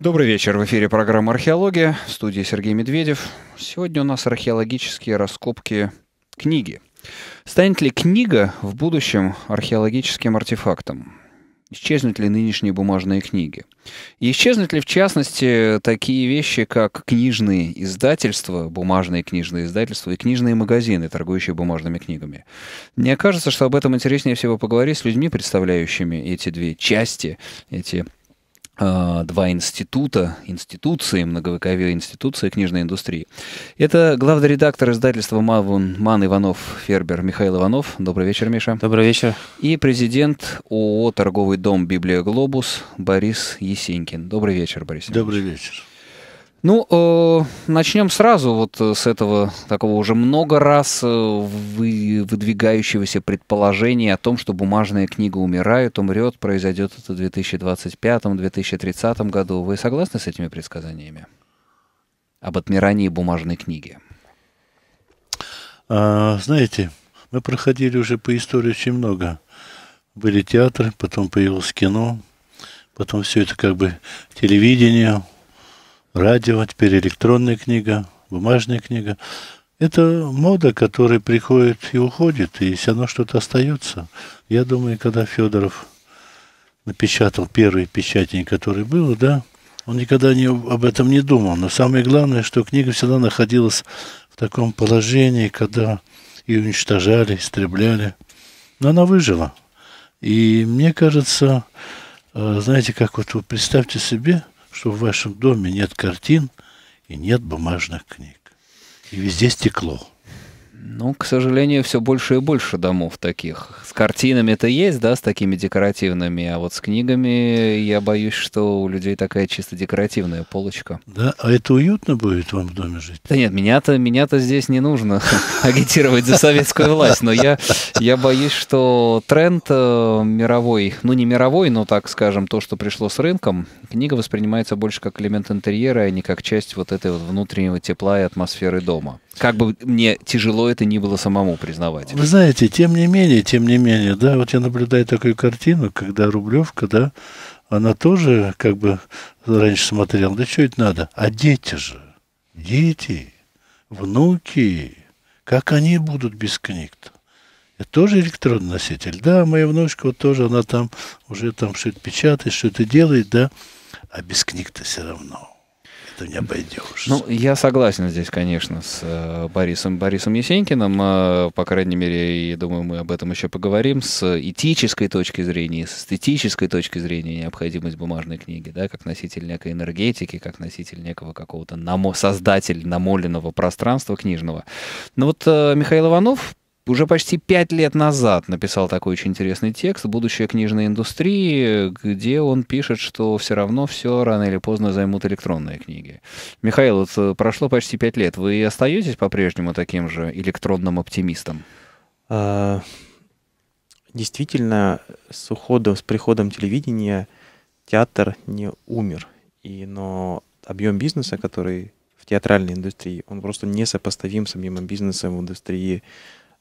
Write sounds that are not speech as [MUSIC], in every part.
Добрый вечер. В эфире программа «Археология». В студии Сергей Медведев. Сегодня у нас археологические раскопки книги. Станет ли книга в будущем археологическим артефактом? Исчезнут ли нынешние бумажные книги? И исчезнут ли, в частности, такие вещи, как книжные издательства, бумажные книжные издательства и книжные магазины, торгующие бумажными книгами? Мне кажется, что об этом интереснее всего поговорить с людьми, представляющими эти две части, эти а, два института, институции, многовековые институции книжной индустрии. Это главный редактор издательства «Ман, Ман Иванов Фербер Михаил Иванов. Добрый вечер, Миша. Добрый вечер. И президент ООО «Торговый дом Библия Глобус» Борис Есенькин. Добрый вечер, Борис. Добрый вечер. Ну, э, начнем сразу вот э, с этого такого уже много раз э, вы, выдвигающегося предположения о том, что бумажная книга умирает, умрет, произойдет это в 2025-2030 году. Вы согласны с этими предсказаниями об отмирании бумажной книги? А, знаете, мы проходили уже по истории очень много. Были театры, потом появилось кино, потом все это как бы телевидение – радио, а теперь электронная книга, бумажная книга. Это мода, которая приходит и уходит, и все равно что-то остается. Я думаю, когда Федоров напечатал первый печатень, который был, да, он никогда не, об этом не думал. Но самое главное, что книга всегда находилась в таком положении, когда ее уничтожали, истребляли. Но она выжила. И мне кажется, э, знаете, как вот вы представьте себе, что в вашем доме нет картин и нет бумажных книг. И везде стекло. Ну, к сожалению, все больше и больше домов таких. С картинами-то есть, да, с такими декоративными, а вот с книгами я боюсь, что у людей такая чисто декоративная полочка. Да, а это уютно будет вам в доме жить? Да нет, меня-то меня -то здесь не нужно [LAUGHS] агитировать за советскую власть, но я, я боюсь, что тренд э, мировой, ну не мировой, но так скажем, то, что пришло с рынком, книга воспринимается больше как элемент интерьера, а не как часть вот этой вот внутреннего тепла и атмосферы дома. Как бы мне тяжело это ни было самому признавать. Вы знаете, тем не менее, тем не менее, да, вот я наблюдаю такую картину, когда Рублевка, да, она тоже как бы раньше смотрела, да что это надо? А дети же, дети, внуки, как они будут без книг-то? Это тоже электронный носитель. Да, моя внучка вот тоже, она там уже там что-то печатает, что-то делает, да, а без книг-то все равно что не обойдешь. Ну, я согласен здесь, конечно, с э, Борисом, Борисом Есенькиным. Э, по крайней мере, я думаю, мы об этом еще поговорим. С этической точки зрения, с эстетической точки зрения необходимость бумажной книги, да, как носитель некой энергетики, как носитель некого какого-то намо... создатель намоленного пространства книжного. Но ну вот э, Михаил Иванов уже почти пять лет назад написал такой очень интересный текст «Будущее книжной индустрии», где он пишет, что все равно все рано или поздно займут электронные книги. Михаил, вот э, прошло почти пять лет. Вы остаетесь по-прежнему таким же электронным оптимистом? А, действительно, с уходом, с приходом телевидения театр не умер. И, но объем бизнеса, который в театральной индустрии, он просто несопоставим с объемом бизнеса в индустрии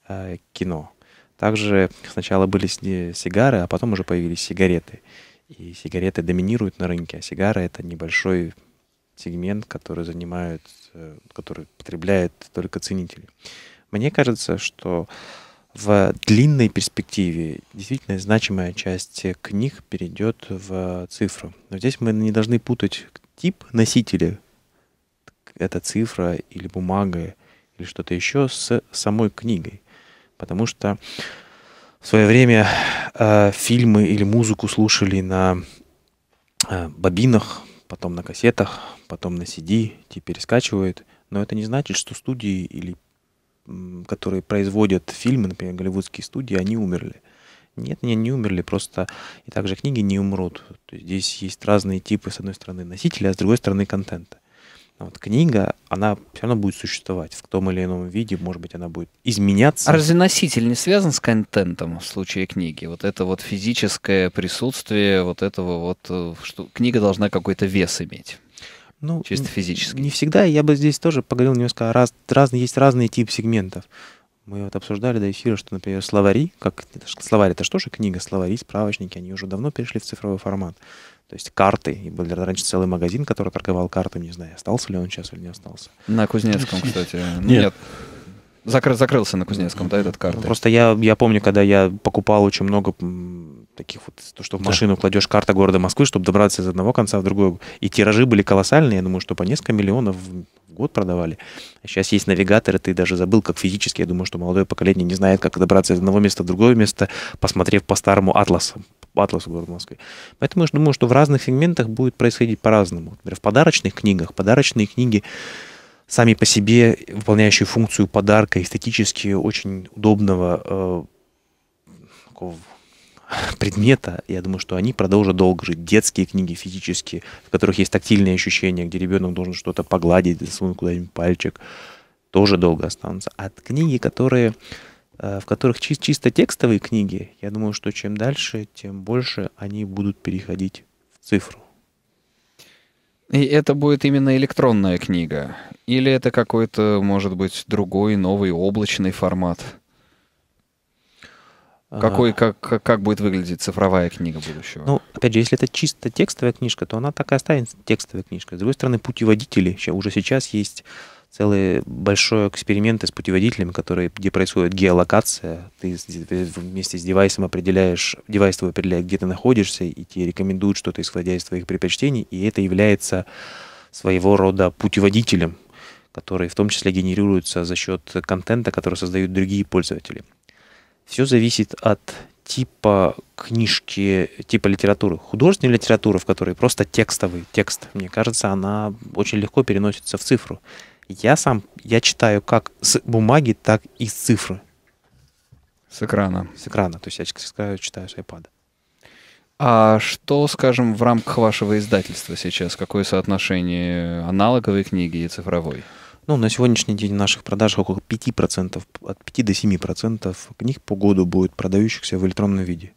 Э, кино. Также сначала были сигары, а потом уже появились сигареты. И сигареты доминируют на рынке, а сигары это небольшой сегмент, который занимают, э, который потребляет только ценители. Мне кажется, что в длинной перспективе действительно значимая часть книг перейдет в цифру. Но здесь мы не должны путать тип носителя, это цифра или бумага или что-то еще, с самой книгой потому что в свое время э, фильмы или музыку слушали на э, бобинах, потом на кассетах, потом на CD, теперь скачивают. Но это не значит, что студии, или, которые производят фильмы, например, голливудские студии, они умерли. Нет, не, не умерли, просто и также книги не умрут. То есть здесь есть разные типы, с одной стороны, носителя, а с другой стороны, контента. А вот книга, она все равно будет существовать в том или ином виде, может быть, она будет изменяться. А разноситель не связан с контентом в случае книги? Вот это вот физическое присутствие, вот этого вот, э, что книга должна какой-то вес иметь? Ну, чисто физически. Не всегда. Я бы здесь тоже поговорил немножко. Раз, раз, есть разные типы сегментов. Мы вот обсуждали до эфира, что, например, словари, как словарь это что же книга, словари, справочники, они уже давно перешли в цифровой формат. То есть карты. И был раньше целый магазин, который торговал картами. Не знаю, остался ли он сейчас или не остался. На Кузнецком, кстати. [LAUGHS] Ну, нет. Закры, закрылся на Кузнецком, да, этот карты? Просто я, я помню, когда я покупал очень много таких вот, то, что в машину да. кладешь карта города Москвы, чтобы добраться из одного конца в другой. И тиражи были колоссальные, я думаю, что по несколько миллионов в год продавали. сейчас а есть навигаторы, ты даже забыл, как физически. Я думаю, что молодое поколение не знает, как добраться из одного места в другое место, посмотрев по старому атласу, атласу города Москвы. Поэтому я думаю, что в разных сегментах будет происходить по-разному. Например, в подарочных книгах, подарочные книги сами по себе, выполняющие функцию подарка, эстетически очень удобного э, такого [LAUGHS] предмета, я думаю, что они продолжат долго жить. Детские книги физические, в которых есть тактильные ощущения, где ребенок должен что-то погладить, засунуть куда-нибудь пальчик, тоже долго останутся. А книги, которые Э, в которых чи- чисто текстовые книги, я думаю, что чем дальше, тем больше они будут переходить в цифру. И это будет именно электронная книга? Или это какой-то, может быть, другой, новый облачный формат? А. Какой, как, как, как будет выглядеть цифровая книга будущего? Ну, опять же, если это чисто текстовая книжка, то она так и останется текстовой книжкой. С другой стороны, путеводители. Уже сейчас есть целый большой эксперимент с путеводителями, которые, где происходит геолокация. Ты вместе с девайсом определяешь, девайс твой определяет, где ты находишься, и тебе рекомендуют что-то, исходя из твоих предпочтений, и это является своего рода путеводителем, который в том числе генерируется за счет контента, который создают другие пользователи. Все зависит от типа книжки, типа литературы. Художественная литература, в которой просто текстовый текст, мне кажется, она очень легко переносится в цифру. Я сам, я читаю как с бумаги, так и с цифры. С экрана. С экрана, то есть я читаю, читаю с iPad. А что, скажем, в рамках вашего издательства сейчас? Какое соотношение аналоговой книги и цифровой? Ну, на сегодняшний день в наших продажах около 5%, от 5 до 7% книг по году будет продающихся в электронном виде.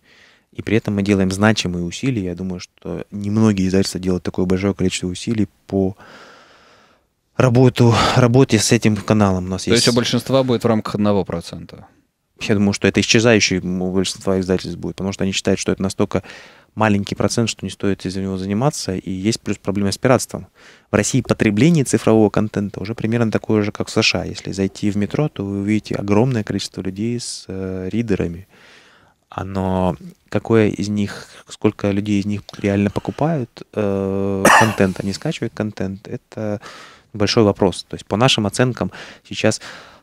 И при этом мы делаем значимые усилия. Я думаю, что немногие издательства делают такое большое количество усилий по работу, работе с этим каналом у нас есть. То есть у большинства будет в рамках 1%? Я думаю, что это исчезающий у большинства издательств будет, потому что они считают, что это настолько маленький процент, что не стоит из-за него заниматься, и есть плюс проблема с пиратством. В России потребление цифрового контента уже примерно такое же, как в США. Если зайти в метро, то вы увидите огромное количество людей с э, ридерами. Но какое из них, сколько людей из них реально покупают э, контент, они а скачивают контент, это большой вопрос. То есть по нашим оценкам сейчас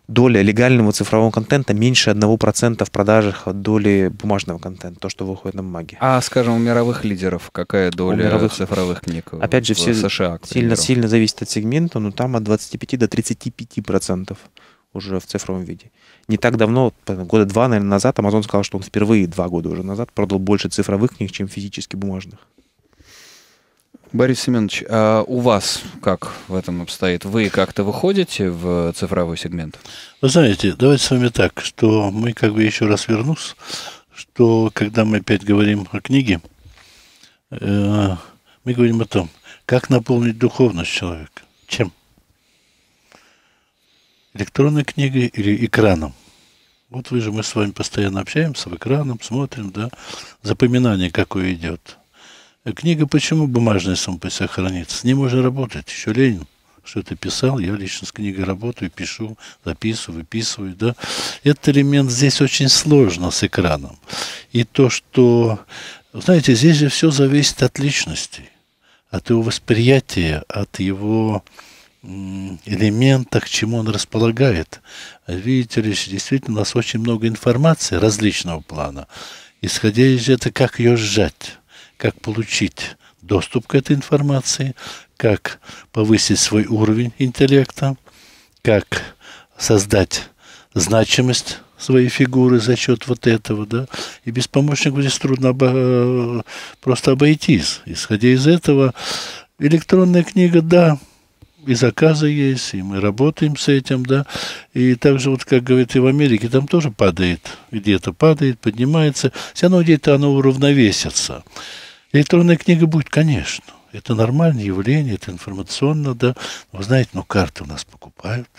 доля легального цифрового контента меньше 1% в продажах от доли бумажного контента, то, что выходит на бумаге. А, скажем, у мировых лидеров какая доля у мировых... цифровых книг? [LAUGHS] Опять же, все сильно, сильно зависит от сегмента, но там от 25 до 35% уже в цифровом виде. Не так давно, года два, наверное, назад, Amazon сказал, что он впервые два года уже назад продал больше цифровых книг, чем физически бумажных. Борис Семенович, а у вас как в этом обстоит? Вы как-то выходите в цифровой сегмент? Вы знаете, давайте с вами так, что мы как бы еще раз вернусь, что когда мы опять говорим о книге, э, мы говорим о том, как наполнить духовность человека. Чем? Электронной книгой или экраном? Вот вы же, мы с вами постоянно общаемся, в экраном смотрим, да, запоминание какое идет – Книга почему в бумажной сумке хранится? С ней можно работать, еще Ленин что-то писал, я лично с книгой работаю, пишу, записываю, выписываю, да. Этот элемент здесь очень сложно с экраном. И то, что, знаете, здесь же все зависит от личности, от его восприятия, от его элемента, к чему он располагает. Видите ли, действительно, у нас очень много информации различного плана. Исходя из этого, как ее сжать? как получить доступ к этой информации, как повысить свой уровень интеллекта, как создать значимость своей фигуры за счет вот этого, да, и без помощников здесь трудно обо... Э, просто обойтись. Исходя из этого, электронная книга, да, и заказы есть, и мы работаем с этим, да, и также вот, как говорят и в Америке там тоже падает, где-то падает, поднимается, все равно где-то оно уравновесится. Электронная книга будет, конечно. Это нормальное явление, это информационно, да. Вы знаете, но ну, карты у нас покупают,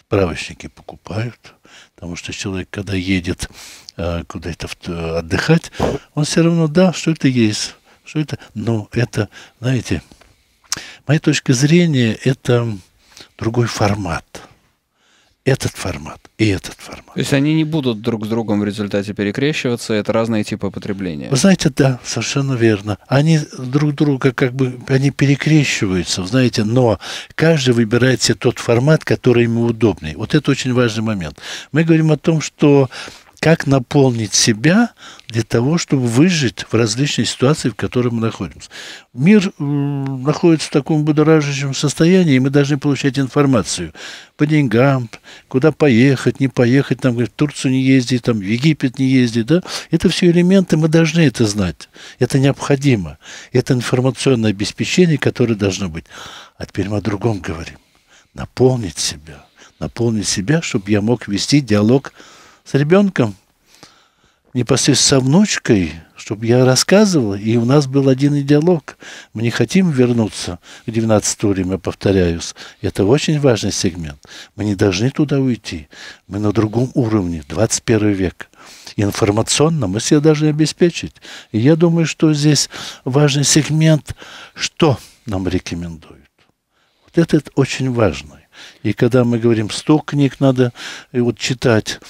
справочники покупают, потому что человек, когда едет э, куда-то отдыхать, он все равно, да, что это есть, что это, но это, знаете, моя точка зрения, это другой формат – этот формат и этот формат. То есть они не будут друг с другом в результате перекрещиваться, это разные типы потребления. Вы знаете, да, совершенно верно. Они друг друга как бы, они перекрещиваются, знаете, но каждый выбирает себе тот формат, который ему удобнее. Вот это очень важный момент. Мы говорим о том, что как наполнить себя для того, чтобы выжить в различной ситуации, в которой мы находимся. Мир находится в таком будоражащем состоянии, и мы должны получать информацию по деньгам, куда поехать, не поехать, там, говорят, в Турцию не езди, там, в Египет не езди, да, это все элементы, мы должны это знать, это необходимо, это информационное обеспечение, которое должно быть. А теперь мы о другом говорим, наполнить себя, наполнить себя, чтобы я мог вести диалог с с ребенком, непосредственно со внучкой, чтобы я рассказывал, и у нас был один диалог. Мы не хотим вернуться к 19 время, повторяюсь. Это очень важный сегмент. Мы не должны туда уйти. Мы на другом уровне, 21 век. Информационно мы себя должны обеспечить. И я думаю, что здесь важный сегмент, что нам рекомендуют. Вот этот очень важный. И когда мы говорим, 100 книг надо и вот читать,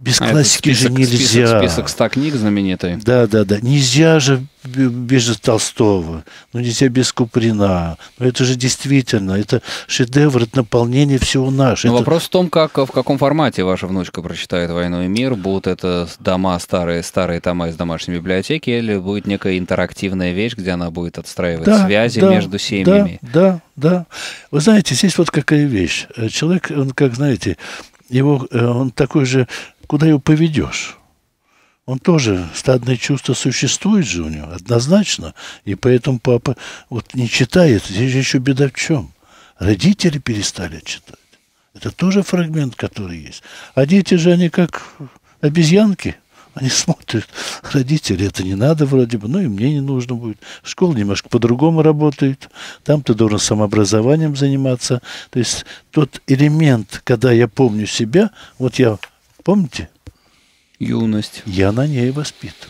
без а классики список, же нельзя. Список, ста книг знаменитый. Да, да, да. Нельзя же без Толстого, ну нельзя без Куприна. Но ну, это же действительно, это шедевр, это наполнение всего нашего. Это... Вопрос в том, как, в каком формате ваша внучка прочитает «Войну и мир». Будут это дома, старые, старые тома из домашней библиотеки, или будет некая интерактивная вещь, где она будет отстраивать да, связи да, между семьями? Да, да, да. Вы знаете, здесь вот какая вещь. Человек, он, как знаете, его, э, он такой же куда его поведешь. Он тоже, стадное чувство существует же у него, однозначно. И поэтому папа вот не читает. Здесь же еще беда в чем? Родители перестали читать. Это тоже фрагмент, который есть. А дети же, они как обезьянки. Они [LAUGHS] смотрят, родители, это не надо вроде бы, ну и мне не нужно будет. Школа немножко по-другому работает, там ты должен самообразованием заниматься. То есть тот элемент, когда я помню себя, вот я Помните? Юность. Я на ней воспитан.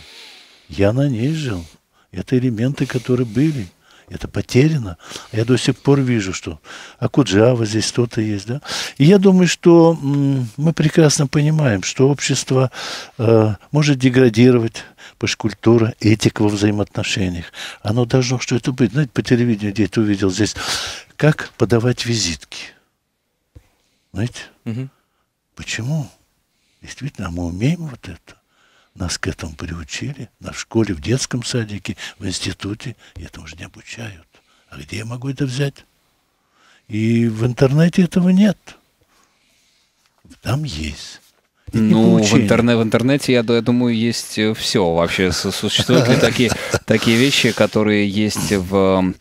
Я на ней жил. Это элементы, которые были. Это потеряно. Я до сих пор вижу, что Акуджава здесь кто то есть. Да? И я думаю, что мы прекрасно понимаем, что общество э, может деградировать, культура, этика во взаимоотношениях. Оно должно что это быть. Знаете, по телевидению где-то увидел здесь, как подавать визитки. Знаете? Угу. Почему? Действительно, мы умеем вот это. Нас к этому приучили, на школе, в детском садике, в институте. И этому же не обучают. А где я могу это взять? И в интернете этого нет. Там есть. ну, в, интернет, в интернете, я, я думаю, есть э, все вообще. Существуют ли [LAUGHS] такие, такие вещи, которые есть в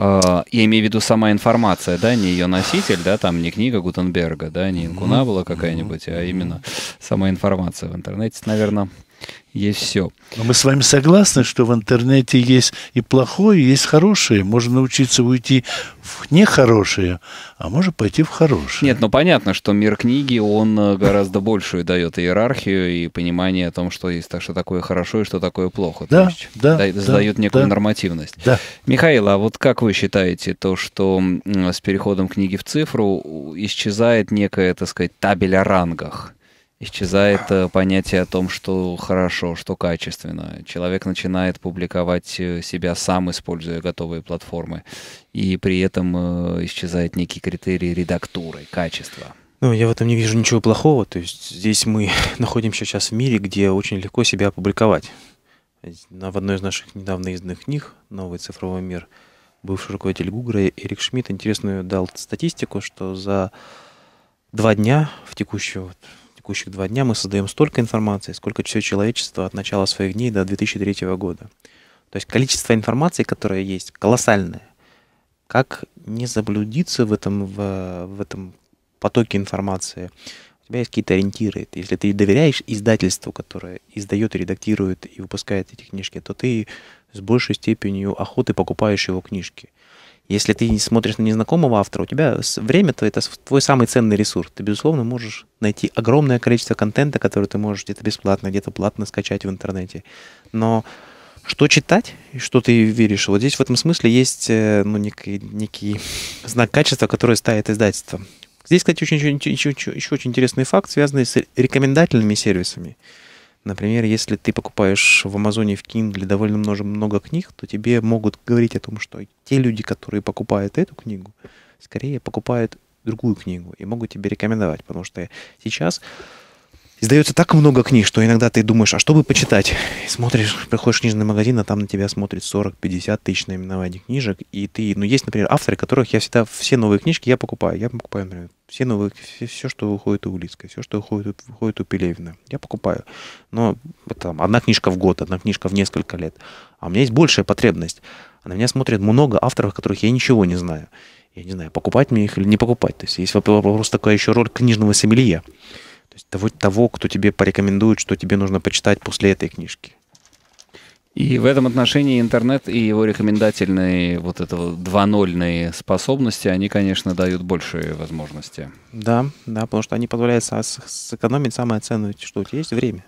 а, я имею в виду сама информация, да, не ее носитель, да, там не книга Гутенберга, да, не инкуна была какая-нибудь, а именно сама информация в интернете, наверное, есть все. Но мы с вами согласны, что в интернете есть и плохое, и есть хорошее. Можно научиться уйти в нехорошее, а можно пойти в хорошее. Нет, ну понятно, что мир книги, он э, гораздо большую дает иерархию и понимание о том, что есть что такое хорошо и что такое плохо. Да, да, да. Задает да, некую да, нормативность. Да. Михаил, а вот как вы считаете то, что с переходом книги в цифру исчезает некая, так сказать, табель о рангах? Исчезает э, понятие о том, что хорошо, что качественно. Человек начинает публиковать э, себя сам, используя готовые платформы. И при этом э, исчезает некий критерий редактуры, качества. Ну, я в этом не вижу ничего плохого. То есть здесь мы [LAUGHS] находимся сейчас в мире, где очень легко себя опубликовать. В одной из наших недавно изданных книг «Новый цифровой мир» бывший руководитель Гугла Эрик Шмидт интересную дал статистику, что за два дня в текущем текущих два дня мы создаем столько информации, сколько все человечество от начала своих дней до 2003 года. То есть количество информации, которое есть, колоссальное. Как не заблудиться в этом, в, в этом потоке информации? У тебя есть какие-то ориентиры. Если ты доверяешь издательству, которое издает, редактирует и выпускает эти книжки, то ты с большей степенью охоты покупаешь его книжки. Если ты не смотришь на незнакомого автора, у тебя время твое, это твой самый ценный ресурс. Ты, безусловно, можешь найти огромное количество контента, который ты можешь где-то бесплатно, где-то платно скачать в интернете. Но что читать и что ты веришь. Вот здесь в этом смысле есть э, ну, некий, некий [LAUGHS] знак качества, который ставит издательство. Здесь, кстати, очень, еще, еще, еще очень интересный факт, связанный с рекомендательными сервисами. Например, если ты покупаешь в Амазоне, в Kindle довольно много, много книг, то тебе могут говорить о том, что те люди, которые покупают эту книгу, скорее покупают другую книгу и могут тебе рекомендовать, потому что сейчас Издается так много книг, что иногда ты думаешь, а что бы почитать? И смотришь, приходишь в книжный магазин, а там на тебя смотрит 40-50 тысяч наименований книжек, и ты... Ну, есть, например, авторы, которых я всегда... Все новые книжки я покупаю. Я покупаю, например, все новые... Все, все что выходит у Улицкой, все, что выходит, выходит у Пелевина. Я покупаю. Но там одна книжка в год, одна книжка в несколько лет. А у меня есть большая потребность. на меня смотрят много авторов, которых я ничего не знаю. Я не знаю, покупать мне их или не покупать. То есть есть вопрос такая еще роль книжного сомелье есть того, того, кто тебе порекомендует, что тебе нужно почитать после этой книжки. И в этом отношении интернет и его рекомендательные вот это двонольные способности, они, конечно, дают большие возможности. Да, да, потому что они позволяют сэкономить самое ценное, что у тебя есть, время.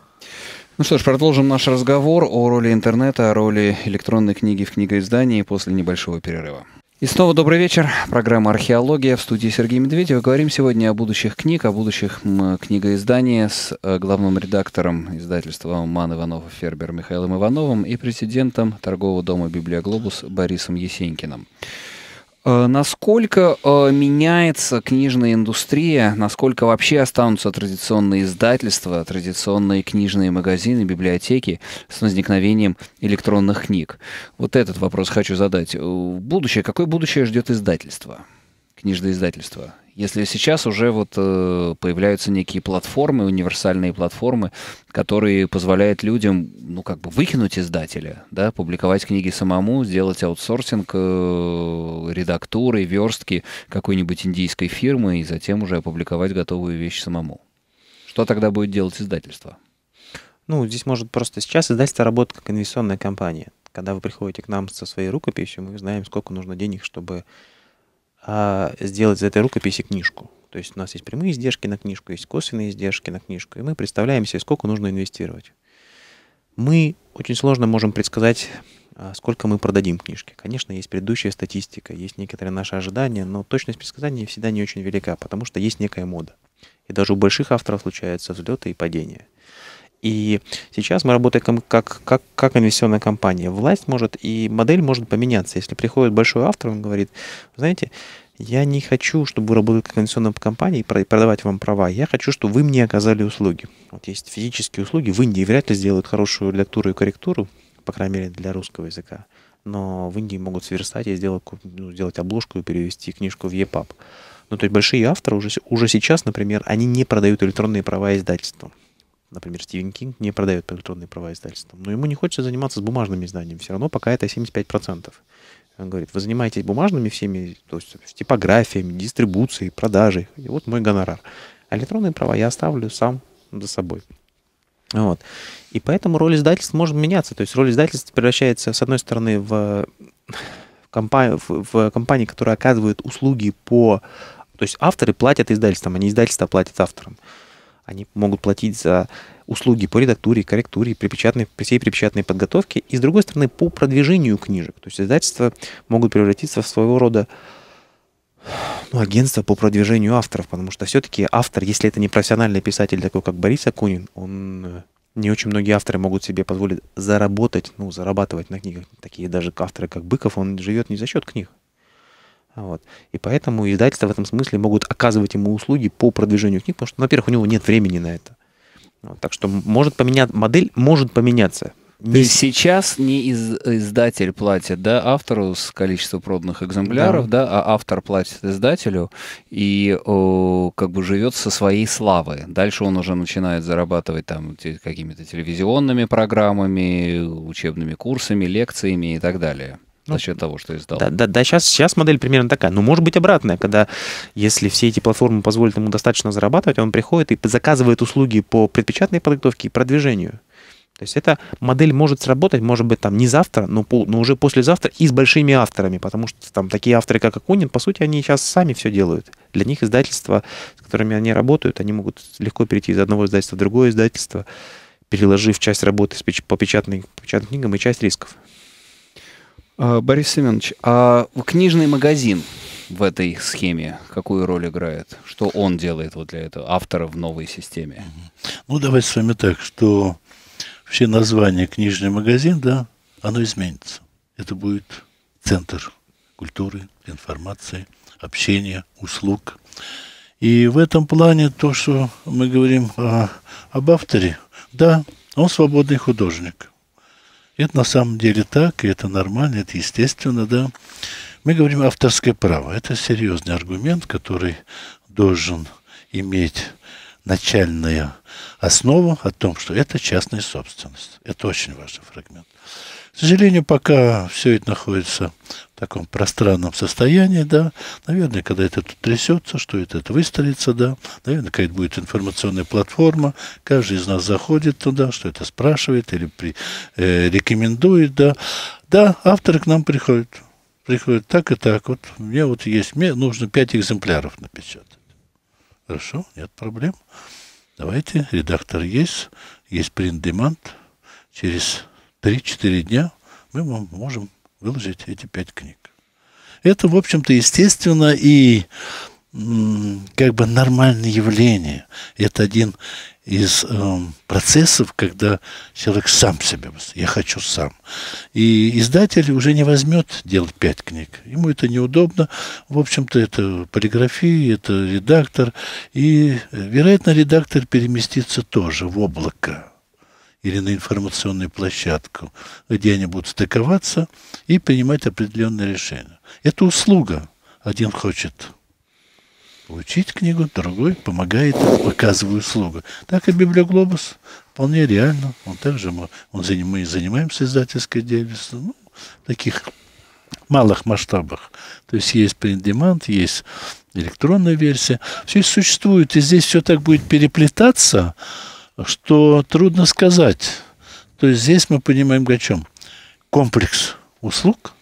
Ну что ж, продолжим наш разговор о роли интернета, о роли электронной книги в книгоиздании после небольшого перерыва. И снова добрый вечер. Программа «Археология» в студии Сергей Медведев. Говорим сегодня о будущих книг, о будущих книгоиздании с э, главным редактором издательства «Ман Иванов Фербер» Михаилом Ивановым и президентом торгового дома «Библиоглобус» Борисом Есенькиным. Э, насколько э, меняется книжная индустрия, насколько вообще останутся традиционные издательства, традиционные книжные магазины, библиотеки с возникновением электронных книг? Вот этот вопрос хочу задать. Э, будущее, какое будущее ждет издательство, книжное издательство? Если сейчас уже вот э, появляются некие платформы, универсальные платформы, которые позволяют людям, ну, как бы выкинуть издателя, да, публиковать книги самому, сделать аутсорсинг э, редактуры, верстки какой-нибудь индийской фирмы и затем уже опубликовать готовую вещь самому. Что тогда будет делать издательство? Ну, здесь может просто сейчас издательство работает как инвестиционная компания. Когда вы приходите к нам со своей рукописью, мы знаем, сколько нужно денег, чтобы а, сделать из этой рукописи книжку. То есть у нас есть прямые издержки на книжку, есть косвенные издержки на книжку, и мы представляем себе, сколько нужно инвестировать. Мы очень сложно можем предсказать, а, сколько мы продадим книжки. Конечно, есть предыдущая статистика, есть некоторые наши ожидания, но точность предсказания всегда не очень велика, потому что есть некая мода. И даже у больших авторов случаются взлеты и падения. И сейчас мы работаем как, как, как инвестиционная компания. Власть может и модель может поменяться. Если приходит большой автор, он говорит, знаете, я не хочу, чтобы вы работали как инвестиционная компания и продавать вам права. Я хочу, чтобы вы мне оказали услуги. Вот есть физические услуги. В Индии вряд ли сделают хорошую редактуру и корректуру, по крайней мере, для русского языка. Но в Индии могут сверстать и сделать, ну, сделать обложку и перевести книжку в EPUB. Ну, то есть большие авторы уже, уже сейчас, например, они не продают электронные права издательству например, Стивен Кинг не продает электронные права издательствам, но ему не хочется заниматься с бумажными изданиями, все равно пока это 75%. Он говорит, вы занимаетесь бумажными всеми, то есть типографиями, дистрибуцией, продажей, и вот мой гонорар. А электронные права я оставлю сам за собой. Вот. И поэтому роль издательств может меняться. То есть роль издательств превращается, с одной стороны, в, компанию, в, в компании, которая оказывает услуги по... То есть авторы платят издательствам, а не издательства платят авторам. Они могут платить за услуги по редактуре, корректуре, припечатной, всей припечатной подготовке. И, с другой стороны, по продвижению книжек. То есть издательства могут превратиться в своего рода ну, агентство по продвижению авторов, потому что все-таки автор, если это не профессиональный писатель, такой как Борис Акунин, он э, не очень многие авторы могут себе позволить заработать, ну, зарабатывать на книгах. Такие даже авторы, как Быков, он живет не за счет книг. Вот. И поэтому издательства в этом смысле могут оказывать ему услуги по продвижению книг, потому что, во-первых, у него нет времени на это. Вот. Так что может поменять модель, может поменяться. То есть сейчас не из, издатель платит да, автору с количества проданных экземпляров, да. Да, а автор платит издателю и о, как бы живет со своей славы. Дальше он уже начинает зарабатывать там те, какими-то телевизионными программами, учебными курсами, лекциями и так далее ну, за счет того, что издал. Да, да, да сейчас, сейчас модель примерно такая. Но может быть обратная, когда если все эти платформы позволят ему достаточно зарабатывать, он приходит и заказывает услуги по предпечатной подготовке и продвижению. То есть эта модель может сработать, может быть, там не завтра, но, по, но уже послезавтра и с большими авторами, потому что там такие авторы, как Акунин, по сути, они сейчас сами все делают. Для них издательства, с которыми они работают, они могут легко перейти из одного издательства в другое издательство, переложив часть работы по печатной по печатным книгам и часть рисков. А, Борис Семенович, а книжный магазин в этой схеме какую роль играет? Что он делает вот для этого, автора в новой системе? Ну, давайте с вами так, что все название «Книжный магазин», да, оно изменится. Это будет центр культуры, информации, общения, услуг. И в этом плане то, что мы говорим о, а, об авторе, да, он свободный художник. Это на самом деле так, и это нормально, это естественно, да. Мы говорим авторское право. Это серьезный аргумент, который должен иметь начальную основу о том, что это частная собственность. Это очень важный фрагмент. К сожалению, пока все это находится таком пространном состоянии, да, наверное, когда это тут трясется, что это, это выстрелится, да, наверное, какая-то будет информационная платформа, каждый из нас заходит туда, что это спрашивает или при, э, рекомендует, да, да, авторы к нам приходят, приходят так и так, вот мне вот есть, мне нужно пять экземпляров напечатать. Хорошо, нет проблем. Давайте, редактор есть, есть print demand. Через 3-4 дня мы вам можем выложить эти пять книг. Это, в общем-то, естественно и как бы нормальное явление. Это один из э, процессов, когда человек сам себе, я хочу сам. И издатель уже не возьмет делать пять книг. Ему это неудобно. В общем-то, это полиграфия, это редактор. И, вероятно, редактор переместится тоже в облако или на информационную площадку, где они будут стыковаться и принимать определенные решения. Это услуга. Один хочет получить книгу, другой помогает, показывая услугу. Так и Библиоглобус вполне реально. Он также мы, он, мы занимаемся издательской деятельностью. Ну, таких малых масштабах. То есть есть print-demand, есть электронная версия. Все существует, и здесь все так будет переплетаться, что трудно сказать. То есть здесь мы понимаем о чем? Комплекс услуг,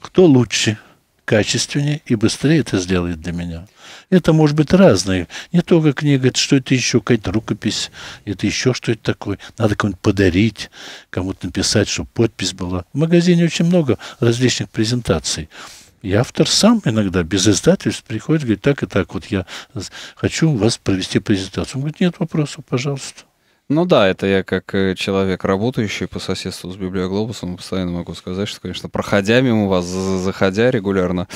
кто лучше, качественнее и быстрее это сделает для меня. Это может быть разное. Не только книга, это что это еще, какая-то рукопись, это еще что то такое. Надо кому-нибудь подарить, кому-то написать, чтобы подпись была. В магазине очень много различных презентаций. И автор сам иногда без издательств приходит, говорит, так и так, вот я хочу вас провести презентацию. Он говорит, нет вопросов, пожалуйста. Ну да, это я как э, человек, работающий по соседству с Библиоглобусом, постоянно могу сказать, что, конечно, проходя мимо вас, заходя регулярно,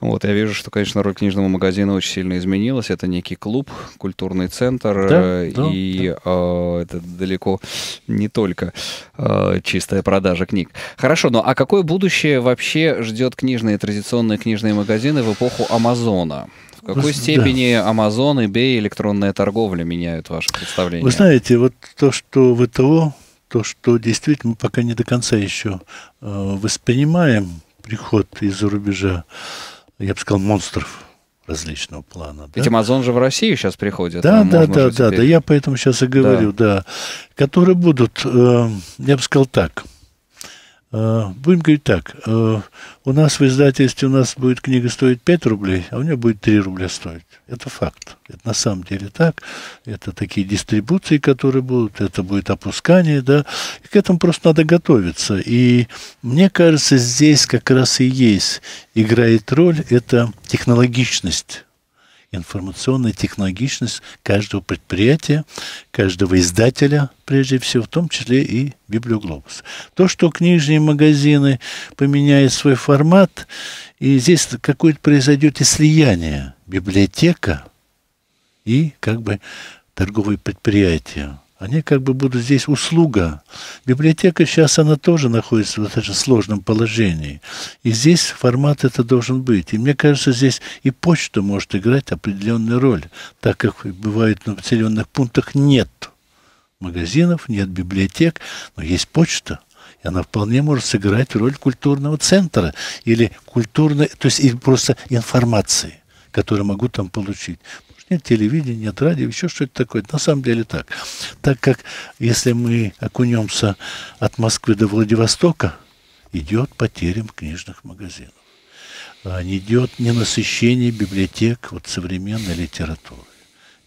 вот, я вижу, что, конечно, роль книжного магазина очень сильно изменилась. Это некий клуб, культурный центр, да, э, и да, да. Э, это далеко не только чистая продажа книг. Хорошо, но ну, а какое будущее вообще ждет книжные, традиционные книжные магазины в эпоху Амазона? В какой степени да. Amazon, eBay электронная торговля меняют ваше представление? Вы знаете, вот то, что ВТО, то, что действительно мы пока не до конца еще э, воспринимаем приход из-за рубежа, я бы сказал, монстров различного плана. Ведь да? Amazon же в Россию сейчас приходит. Да, а да, да, да, да, я поэтому сейчас и говорю, да, да которые будут, э, я бы сказал так, – а, будем говорить так, а, у нас в издательстве у нас будет книга стоить 5 рублей, а у нее будет 3 рубля стоить. Это факт. Это на самом деле так. Это такие дистрибуции, которые будут, это будет опускание, да. И к этому просто надо готовиться. И мне кажется, здесь как раз и есть, играет роль, это технологичность информационная технологичность каждого предприятия, каждого издателя, прежде всего, в том числе и Библиоглобус. То, что книжные магазины поменяют свой формат, и здесь какое-то произойдет и слияние библиотека и как бы торговые предприятия. Они как бы будут здесь услуга. Библиотека сейчас, она тоже находится в этом сложном положении. И здесь формат это должен быть. И мне кажется, здесь и почта может играть определенную роль, так как бывает на ну, населенных пунктах нет магазинов, нет библиотек, но есть почта и она вполне может сыграть роль культурного центра или культурной, то есть просто информации, которую могу там получить нет телевидения, нет радио, еще что-то такое. На самом деле так. Так как если мы окунемся от Москвы до Владивостока, идет потерям книжных магазинов. А, не идет ненасыщение библиотек вот, современной литературы.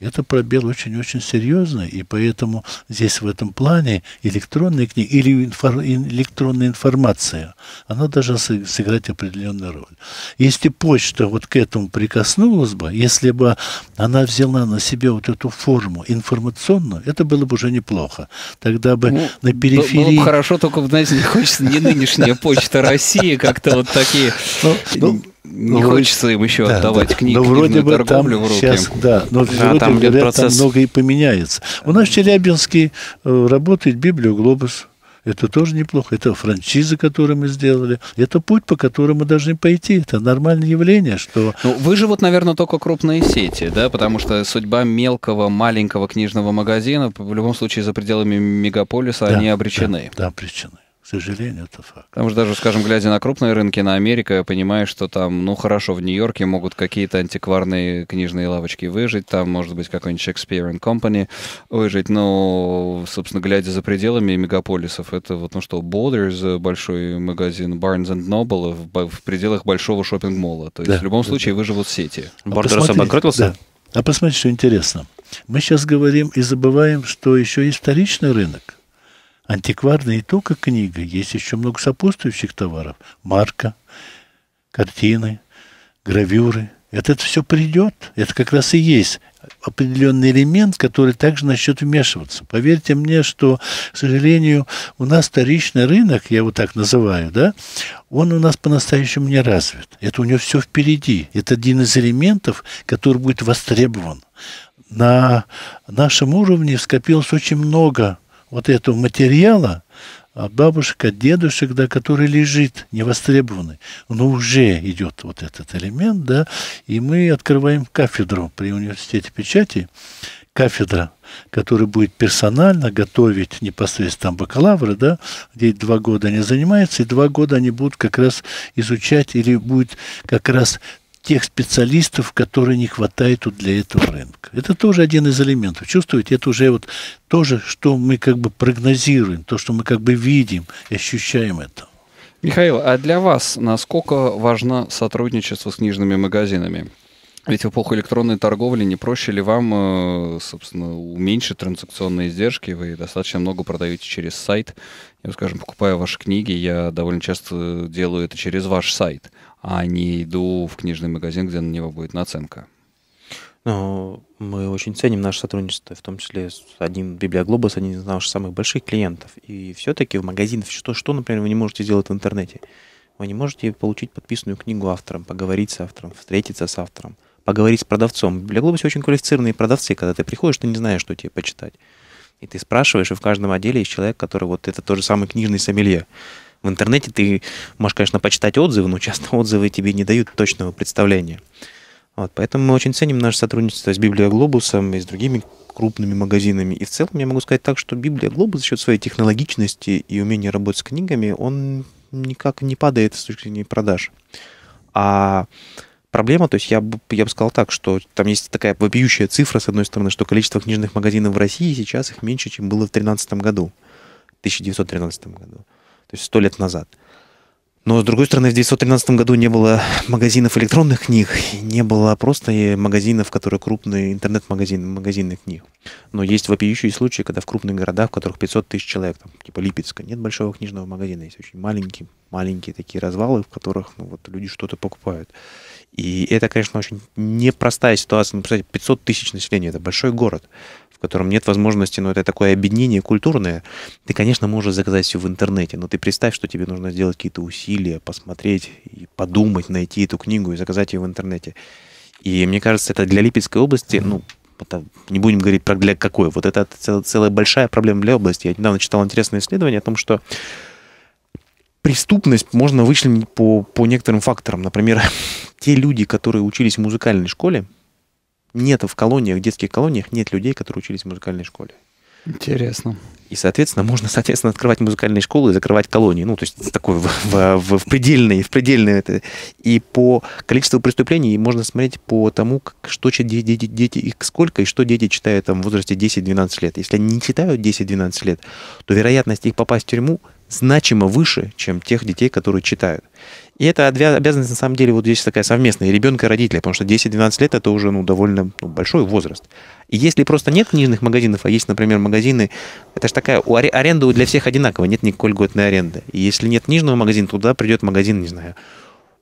Это пробел очень-очень серьезный, и поэтому здесь в этом плане электронные книги или инфор, электронная информация, она должна сыграть определенную роль. Если почта вот к этому прикоснулась бы, если бы она взяла на себя вот эту форму информационную, это было бы уже неплохо. Тогда бы ну, на периферии... Было бы хорошо, только, знаете, не хочется не нынешняя [LAUGHS] почта России, как-то вот такие... Ну, ну, не ну, хочется им еще да, отдавать да. книги. Но ну, вроде бы там в руки. сейчас, да, но а, вроде там, говорят, процесс... там многое и поменяется. У нас в Челябинске э, работает Библию Глобус. Это тоже неплохо. Это франшиза, которую мы сделали. Это путь, по которому мы должны пойти. Это нормальное явление, что... Ну, выживут, наверное, только крупные сети, да? Потому что судьба мелкого, маленького книжного магазина, в любом случае, за пределами мегаполиса, да, они обречены. Да, да обречены. К сожалению, это факт. Потому что даже, скажем, глядя на крупные рынки, на Америку, понимаю, что там, ну хорошо, в Нью-Йорке могут какие-то антикварные книжные лавочки выжить, там может быть какой-нибудь Shakespeare and Company выжить, но, собственно, глядя за пределами мегаполисов, это вот, ну что, Borders, э, большой магазин Barnes and Noble в, в пределах большого шопинг-мола. То есть да, в любом да, случае да. выживут сети. А Borders обанкротился? Да. А посмотрите, что интересно. Мы сейчас говорим и забываем, что еще есть вторичный рынок. Антикварная не только книга, есть еще много сопутствующих товаров. Марка, картины, гравюры. Это, это все придет. Это как раз и есть определенный элемент, который также начнет вмешиваться. Поверьте мне, что, к сожалению, у нас вторичный рынок, я его так называю, да, он у нас по-настоящему не развит. Это у него все впереди. Это один из элементов, который будет востребован. На нашем уровне скопилось очень много вот этого материала от а бабушек, от дедушек, да, который лежит, невостребованный. Но уже идет вот этот элемент, да, и мы открываем кафедру при университете печати, кафедра, которая будет персонально готовить непосредственно там бакалавры, да, где два года они занимаются, и два года они будут как раз изучать или будет как раз тех специалистов, которые не хватает вот для этого рынка. Это тоже один из элементов. Чувствуете, это уже вот тоже, что мы как бы прогнозируем, то, что мы как бы видим, ощущаем это. Михаил, а для вас насколько важно сотрудничество с книжными магазинами? Ведь в эпоху электронной торговли не проще ли вам, э, собственно, уменьшить транзакционные издержки? Вы достаточно много продаете через сайт. Я, скажем, покупаю ваши книги, я довольно часто делаю это через ваш сайт, а не иду в книжный магазин, где на него будет наценка. Но ну, мы очень ценим наше сотрудничество, в том числе с одним Библиоглобус, один из наших самых больших клиентов. И все-таки в магазин, что, что, например, вы не можете сделать в интернете? Вы не можете получить подписанную книгу автором, поговорить с автором, встретиться с автором поговорить с продавцом. В библиоглобусе очень квалифицированные продавцы, когда ты приходишь, ты не знаешь, что тебе почитать. И ты спрашиваешь, и в каждом отделе есть человек, который вот это тот же самый книжный сомелье. В интернете ты можешь, конечно, почитать отзывы, но часто [LAUGHS] отзывы тебе не дают точного представления. Вот, поэтому мы очень ценим наше сотрудничество с Библиоглобусом и с другими крупными магазинами. И в целом я могу сказать так, что Библиоглобус за счет своей технологичности и умения работать с книгами, он никак не падает с точки зрения продаж. А проблема. То есть я, бы, я бы сказал так, что там есть такая вопиющая цифра, с одной стороны, что количество книжных магазинов в России сейчас их меньше, чем было в 2013 году, 1913 году, то есть сто лет назад. Но, с другой стороны, в 1913 году не было магазинов электронных книг, не было просто магазинов, которые крупные интернет-магазины, магазины книг. Но есть вопиющие случаи, когда в крупных городах, в которых 500 тысяч человек, там, типа Липецка, нет большого книжного магазина, есть очень маленькие, маленькие такие развалы, в которых ну, вот, люди что-то покупают. И это, конечно, очень непростая ситуация. Ну, представьте, 500 тысяч населения, это большой город, в котором нет возможности, но ну, это такое объединение культурное. Ты, конечно, можешь заказать все в интернете, но ты представь, что тебе нужно сделать какие-то усилия, посмотреть и подумать, найти эту книгу и заказать ее в интернете. И мне кажется, это для Липецкой области, ну, это, не будем говорить про для какой, вот это целая большая проблема для области. Я недавно читал интересное исследование о том, что преступность можно вычленить по, по некоторым факторам. Например, [LAUGHS] те люди, которые учились в музыкальной школе, нет в колониях, в детских колониях нет людей, которые учились в музыкальной школе. Интересно. И, соответственно, можно, [LAUGHS] соответственно, открывать музыкальные школы и закрывать колонии. Ну, то есть такой в, в, в предельные, в предельные. Это. И по количеству преступлений можно смотреть по тому, как, что дети, дети, дети, их сколько, и что дети читают там в возрасте 10-12 лет. Если они не читают 10-12 лет, то вероятность их попасть в тюрьму – значимо выше, чем тех детей, которые читают. И это обязанность, на самом деле, вот здесь такая совместная, ребенка и родителя, потому что 10-12 лет – это уже ну, довольно ну, большой возраст. И если просто нет книжных магазинов, а есть, например, магазины, это же такая у аренда для всех одинаковая, нет никакой льготной аренды. И если нет книжного магазина, туда придет магазин, не знаю,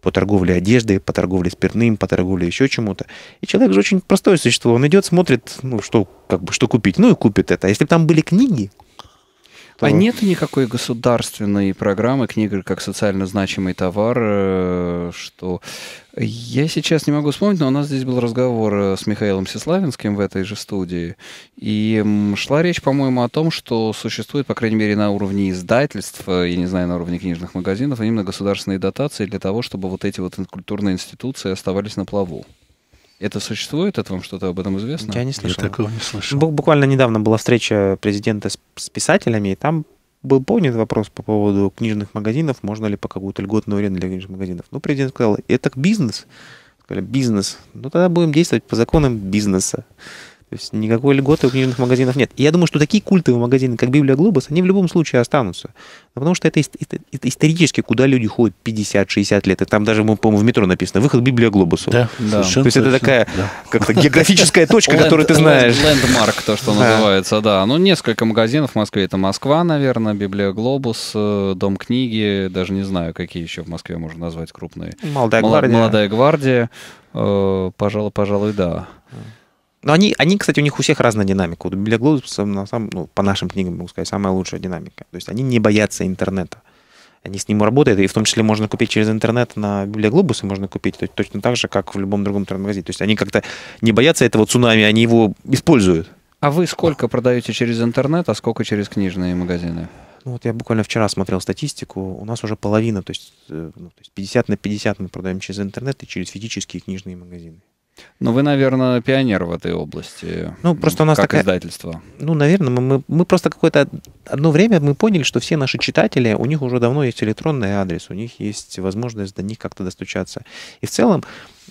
по торговле одежды, по торговле спиртным, по торговле еще чему-то. И человек же очень простое существо. Он идет, смотрит, ну, что, как бы, что купить, ну и купит это. А если бы там были книги, то... А нет никакой государственной программы книга как социально значимый товар, э, что я сейчас не могу вспомнить, но у нас здесь был разговор э, с Михаилом Сеславинским в этой же студии, и шла речь, по-моему, о том, что существует, по крайней мере, на уровне издательств, э, я не знаю, на уровне книжных магазинов, именно государственные дотации для того, чтобы вот эти вот культурные институции оставались на плаву. Это существует? Это вам что-то об этом известно? Я не слышал. Я такого не слышал. Буквально недавно была встреча президента с писателями, и там был поднят вопрос по поводу книжных магазинов, можно ли по какую-то льготную аренду для книжных магазинов. Ну, президент сказал, это бизнес. Сказали, бизнес. Ну, тогда будем действовать по законам бизнеса. То есть никакой льготы у книжных магазинов нет. И я думаю, что такие культовые магазины, как Библия Глобус, они в любом случае останутся. Ну, потому что это, это исторически, куда люди ходят 50-60 лет. И там даже, по-моему, в метро написано «Выход Библия Библиоглобусу». Да, да. То есть это такая да. как-то географическая точка, которую ты знаешь. Лендмарк, то, что называется, да. Ну, несколько магазинов в Москве. Это Москва, наверное, Библия Глобус, э, Дом книги, даже не знаю, какие еще в Москве можно назвать крупные. Молодая гвардия. Молодая гвардия, э, пожалуй, пожалуй, да. Но они, они, кстати, у них у всех разная динамика. У Билли Глобуса, на самом, ну, по нашим книгам, могу сказать, самая лучшая динамика. То есть они не боятся интернета. Они с ним работают, и в том числе можно купить через интернет на Библиоглобусы, можно купить точно так же, как в любом другом интернет магазине. То есть они как-то не боятся этого цунами, они его используют. А вы сколько продаете через интернет, а сколько через книжные магазины? Ну вот я буквально вчера смотрел статистику, у нас уже половина, то есть, э, ну, то есть 50 на 50 мы продаем через интернет и через физические книжные магазины. Ну, вы, наверное, пионер в этой области. Ну, просто у нас как такая... издательство. Ну, наверное, мы, мы просто какое-то одно время мы поняли, что все наши читатели, у них уже давно есть электронный адрес, у них есть возможность до них как-то достучаться. И в целом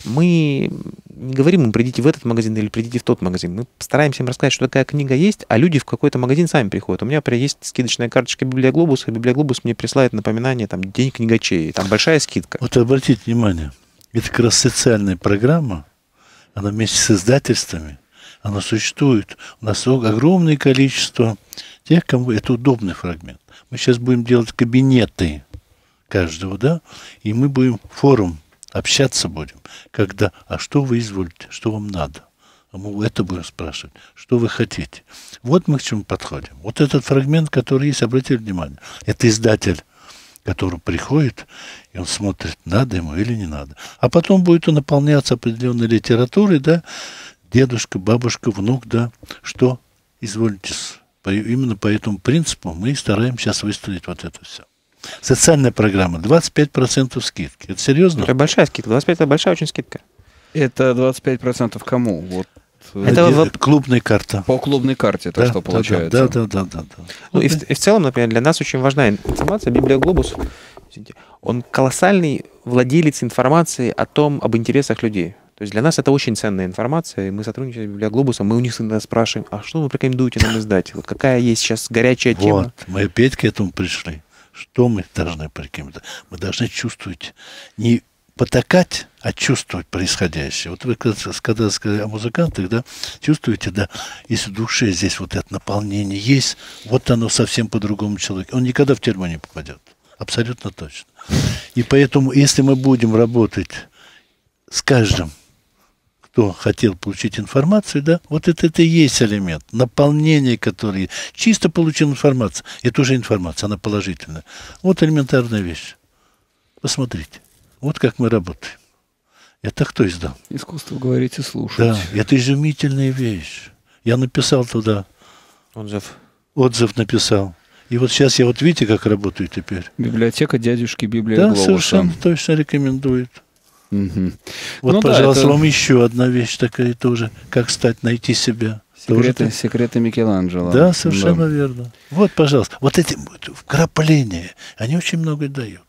мы не говорим им, придите в этот магазин или придите в тот магазин. Мы стараемся им рассказать, что такая книга есть, а люди в какой-то магазин сами приходят. У меня есть скидочная карточка Библиоглобус, и Библиоглобус мне присылает напоминание, там, День книгачей, там большая скидка. Вот обратите внимание, это как раз социальная программа, оно вместе с издательствами, оно существует. У нас огромное количество тех, кому это удобный фрагмент. Мы сейчас будем делать кабинеты каждого, да, и мы будем форум общаться будем, когда, а что вы изволите, что вам надо? А мы это будем спрашивать, что вы хотите. Вот мы к чему подходим. Вот этот фрагмент, который есть, обратите внимание, это издатель который приходит, и он смотрит, надо ему или не надо. А потом будет он наполняться определенной литературой, да, дедушка, бабушка, внук, да, что, извольте, именно по этому принципу мы стараемся сейчас выставить вот это все. Социальная программа 25% скидки. Это серьезно? Это большая скидка. 25% это большая очень скидка. Это 25% кому? Вот это в... клубная карта. По клубной карте, так да, что получается. Да, да, да, да. да, Ну, и, в, и в целом, например, для нас очень важна информация. Библиоглобус, он колоссальный владелец информации о том, об интересах людей. То есть для нас это очень ценная информация, мы сотрудничаем с Библиоглобусом, мы у них всегда спрашиваем, а что вы рекомендуете нам издать? Вот какая есть сейчас горячая тема? вот, тема? Мы опять к этому пришли. Что мы должны прикинуть? Мы должны чувствовать не потакать, а чувствовать происходящее. Вот вы, когда сказали о музыкантах, да, чувствуете, да, если в душе здесь вот это наполнение есть, вот оно совсем по-другому человеку. Он никогда в тюрьму не попадет. Абсолютно точно. И поэтому, если мы будем работать с каждым, кто хотел получить информацию, да, вот это, это и есть элемент, наполнение, который чисто получил информацию, это уже информация, она положительная. Вот элементарная вещь. Посмотрите. Вот как мы работаем. Это кто издал? Искусство говорить и слушать. Да, это изумительная вещь. Я написал туда. Отзыв. Отзыв написал. И вот сейчас я вот видите, как работаю теперь. Библиотека дядюшки Библия Да, Глауса. совершенно точно рекомендует. Угу. Вот, ну, пожалуйста, да, это... вам еще одна вещь такая тоже. Как стать, найти себя. Секреты, тоже секреты Микеланджело. Да, совершенно да. верно. Вот, пожалуйста. Вот эти вкрапления, они очень много дают.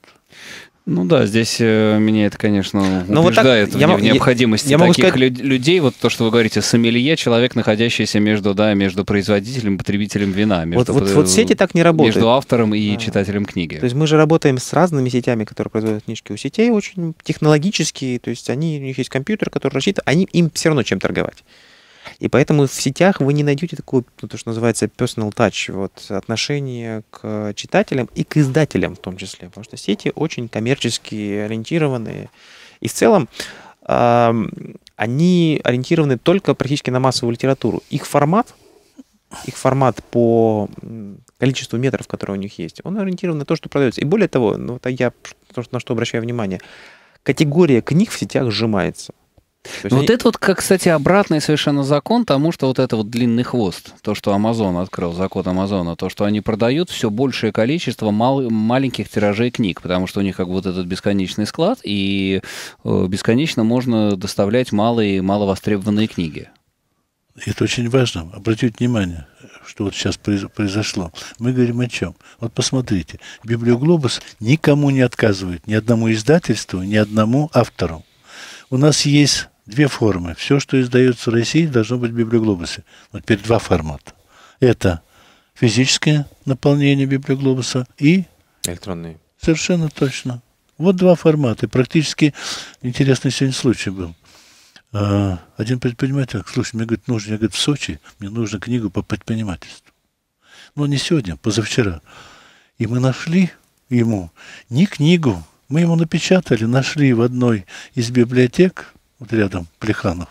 Ну да, здесь э, меня это, конечно, Но ну, убеждает вот так, в, я, необходимости я, я таких сказать... людей. Вот то, что вы говорите, сомелье, человек, находящийся между, да, между производителем и потребителем вина. Между, вот, вот, под... вот сети так не работают. Между автором и а. читателем книги. То есть мы же работаем с разными сетями, которые производят книжки. У сетей очень технологические, то есть они, у них есть компьютер, который рассчитан, они им все равно чем торговать. И поэтому в сетях вы не найдете такого, ну, то, что называется personal touch, вот, отношение к читателям и к издателям в том числе, потому что сети очень коммерчески ориентированные. И в целом э, они ориентированы только практически на массовую литературу. Их формат, их формат по количеству метров, которые у них есть, он ориентирован на то, что продается. И более того, ну, я то, на что обращаю внимание, категория книг в сетях сжимается. Ну, вот они... это вот, как, кстати, обратный совершенно закон тому, что вот это вот длинный хвост, то, что Амазон открыл, закон Амазона, то, что они продают все большее количество мал- маленьких тиражей книг, потому что у них как вот этот бесконечный склад, и э, бесконечно можно доставлять малые, маловостребованные книги. Это очень важно. Обратите внимание, что вот сейчас произошло. Мы говорим о чем? Вот посмотрите, Библиоглобус никому не отказывает, ни одному издательству, ни одному автору. У нас есть две формы. Все, что издается в России, должно быть в библиоглобусе. Но теперь два формата. Это физическое наполнение библиоглобуса и... Электронные. Совершенно точно. Вот два формата. И практически интересный сегодня случай был. А, один предприниматель, слушай, мне говорит, нужно, я говорит, в Сочи, мне нужно книгу по предпринимательству. Но не сегодня, позавчера. И мы нашли ему не книгу, мы ему напечатали, нашли в одной из библиотек вот рядом Плеханов,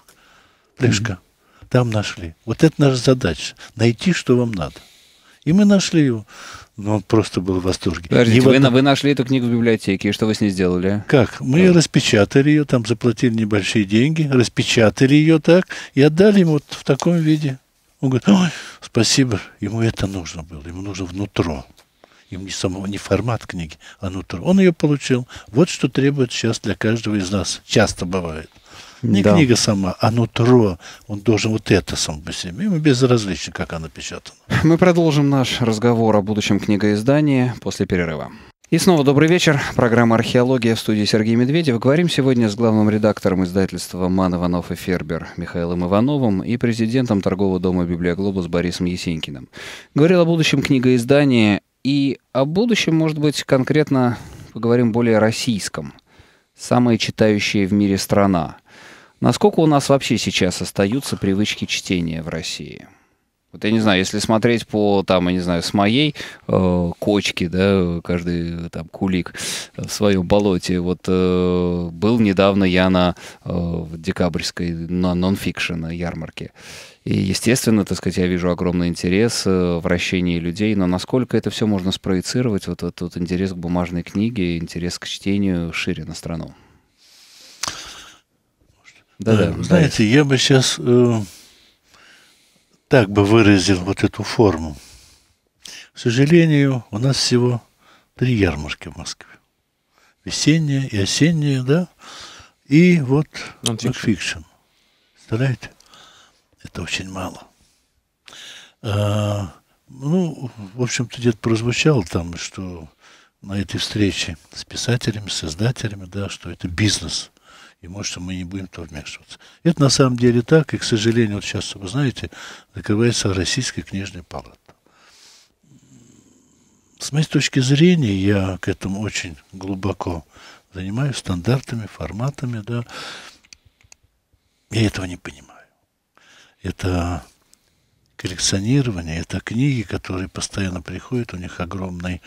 Плешка, mm-hmm. там нашли. Вот это наша задача, найти, что вам надо. И мы нашли его. Но он просто был в восторге. Подождите, в этом... вы, нашли эту книгу в библиотеке, и что вы с ней сделали? Как? Мы вот. распечатали ее, там заплатили небольшие деньги, распечатали ее так и отдали ему вот в таком виде. Он говорит, ой, спасибо, ему это нужно было, ему нужно внутро. ему не, самого, не формат книги, а внутро. Он ее получил. Вот что требует сейчас для каждого из нас. Часто бывает. Не да. книга сама, а нутро. Он должен вот это сам по себе. Ему безразлично, как она печатана. Мы продолжим наш разговор о будущем книгоиздании после перерыва. И снова добрый вечер. Программа «Археология» в студии Сергей Медведев. Говорим сегодня с главным редактором издательства «Ман Иванов и Фербер» Михаилом Ивановым и президентом торгового дома «Библиоглобус» Борисом Есенькиным. Говорил о будущем книгоиздания и о будущем, может быть, конкретно поговорим более российском. Самая читающая в мире страна. Насколько у нас вообще сейчас остаются привычки чтения в России? Вот я не знаю, если смотреть по, там, я не знаю, с моей э, кочки, да, каждый э, там кулик в своем болоте, вот э, был недавно я на э, декабрьской, на нонфикшн ярмарке. И, естественно, так сказать, я вижу огромный интерес э, в вращении людей, но насколько это все можно спроецировать, вот этот вот интерес к бумажной книге, интерес к чтению шире на страну? Да-да. Э, знаете, я бы сейчас э, так бы выразил вот эту форму. К сожалению, у нас всего три ярмарки в Москве. Весенняя и осенняя, да? И вот фикшн. Представляете? Это очень мало. А, ну, в общем-то, где-то прозвучало там, что на этой встрече с писателями, с издателями, да, что это бизнес и, может, мы не будем то вмешиваться. Это на самом деле так, и, к сожалению, вот сейчас, вы знаете, закрывается Российская книжная палата. С моей точки зрения, я к этому очень глубоко занимаюсь стандартами, форматами, да, я этого не понимаю. Это коллекционирование, это книги, которые постоянно приходят, у них огромный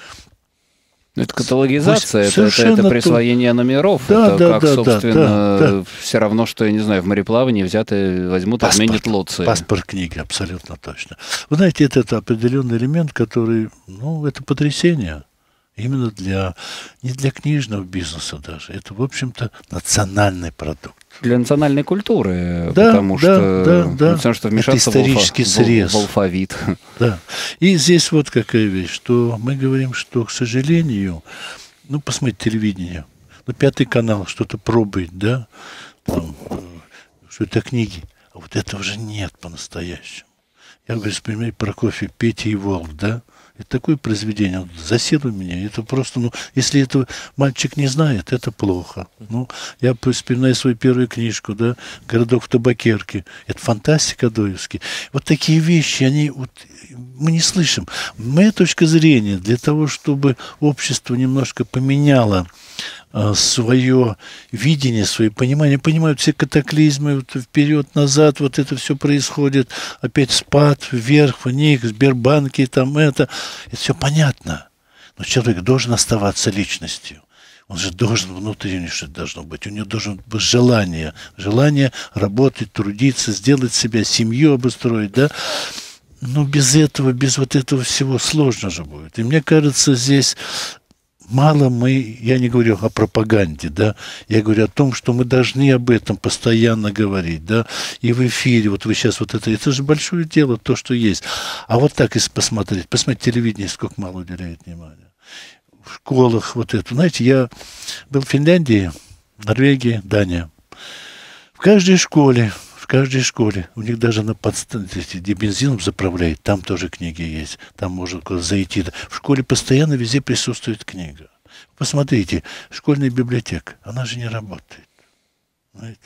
ну, это каталогизация, это, это, это присвоение то... номеров. Да, это да, как, да, собственно, да, да, все равно, что, я не знаю, в мореплавании взяты, возьмут, паспорт, отменят лоции. Паспорт книги, абсолютно точно. Вы знаете, это, это определенный элемент, который, ну, это потрясение. Именно для, не для книжного бизнеса даже. Это, в общем-то, национальный продукт для национальной культуры, да, потому да, что да, да. Ну, потому что вмешаться Это исторический в, срез. в алфавит. [LAUGHS] Да. И здесь вот какая вещь, что мы говорим, что, к сожалению, ну посмотрите телевидение, ну пятый канал что-то пробует, да, там э, что это книги, а вот этого уже нет по-настоящему. Я говорю, вспоминаю Прокофьев Петя и Волк, да, это такое произведение, он засел у меня. Это просто, ну, если этого мальчик не знает, это плохо. Ну, я вспоминаю свою первую книжку, да, «Городок в табакерке». Это фантастика Доевский. Вот такие вещи, они, вот, мы не слышим. Моя точка зрения, для того, чтобы общество немножко поменяло Э, свое видение, свои понимания, понимают все катаклизмы, вот вперед-назад, вот это все происходит, опять спад, вверх, вниз, Сбербанки, там это. Это все понятно. Но человек должен оставаться личностью. Он же должен, внутренне что-то должно быть. У него должно быть желание. Желание работать, трудиться, сделать себя, семью обустроить, да? Но ну, без этого, без вот этого всего сложно же будет. И мне кажется, здесь мало мы, я не говорю о пропаганде, да, я говорю о том, что мы должны об этом постоянно говорить, да, и в эфире, вот вы сейчас вот это, это же большое дело, то, что есть. А вот так и посмотреть, посмотреть телевидение, сколько мало уделяет внимания. В школах вот это. Знаете, я был в Финляндии, Норвегии, Дания. В каждой школе в каждой школе, у них даже на подстанции, где бензином заправляют, там тоже книги есть. Там можно зайти. В школе постоянно везде присутствует книга. Посмотрите, школьная библиотека, она же не работает. Знаете?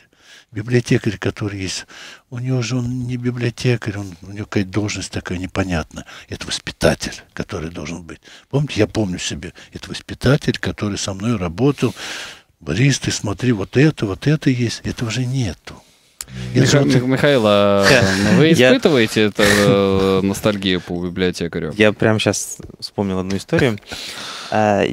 Библиотекарь, который есть, у него же он не библиотекарь, он, у него какая-то должность такая непонятная. Это воспитатель, который должен быть. Помните, я помню себе, это воспитатель, который со мной работал. Борис, ты смотри, вот это, вот это есть. Этого же нету. Миха- Мих- Михаил, а вы испытываете это э, ностальгию по библиотекарю? Я прямо сейчас вспомнил одну историю. А,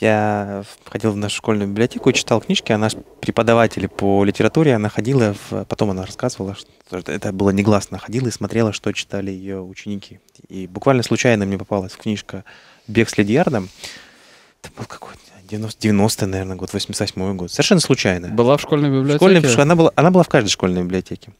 я ходил в нашу школьную библиотеку и читал книжки, а наш преподаватель по литературе, она ходила, в... потом она рассказывала, что это было негласно, ходила и смотрела, что читали ее ученики. И буквально случайно мне попалась книжка «Бег с ледьярдом». Это был какой-то 90, 90 наверное, год, 88 год. Совершенно случайно. Была в школьной библиотеке? Школьной, она, была, она была в каждой школьной библиотеке.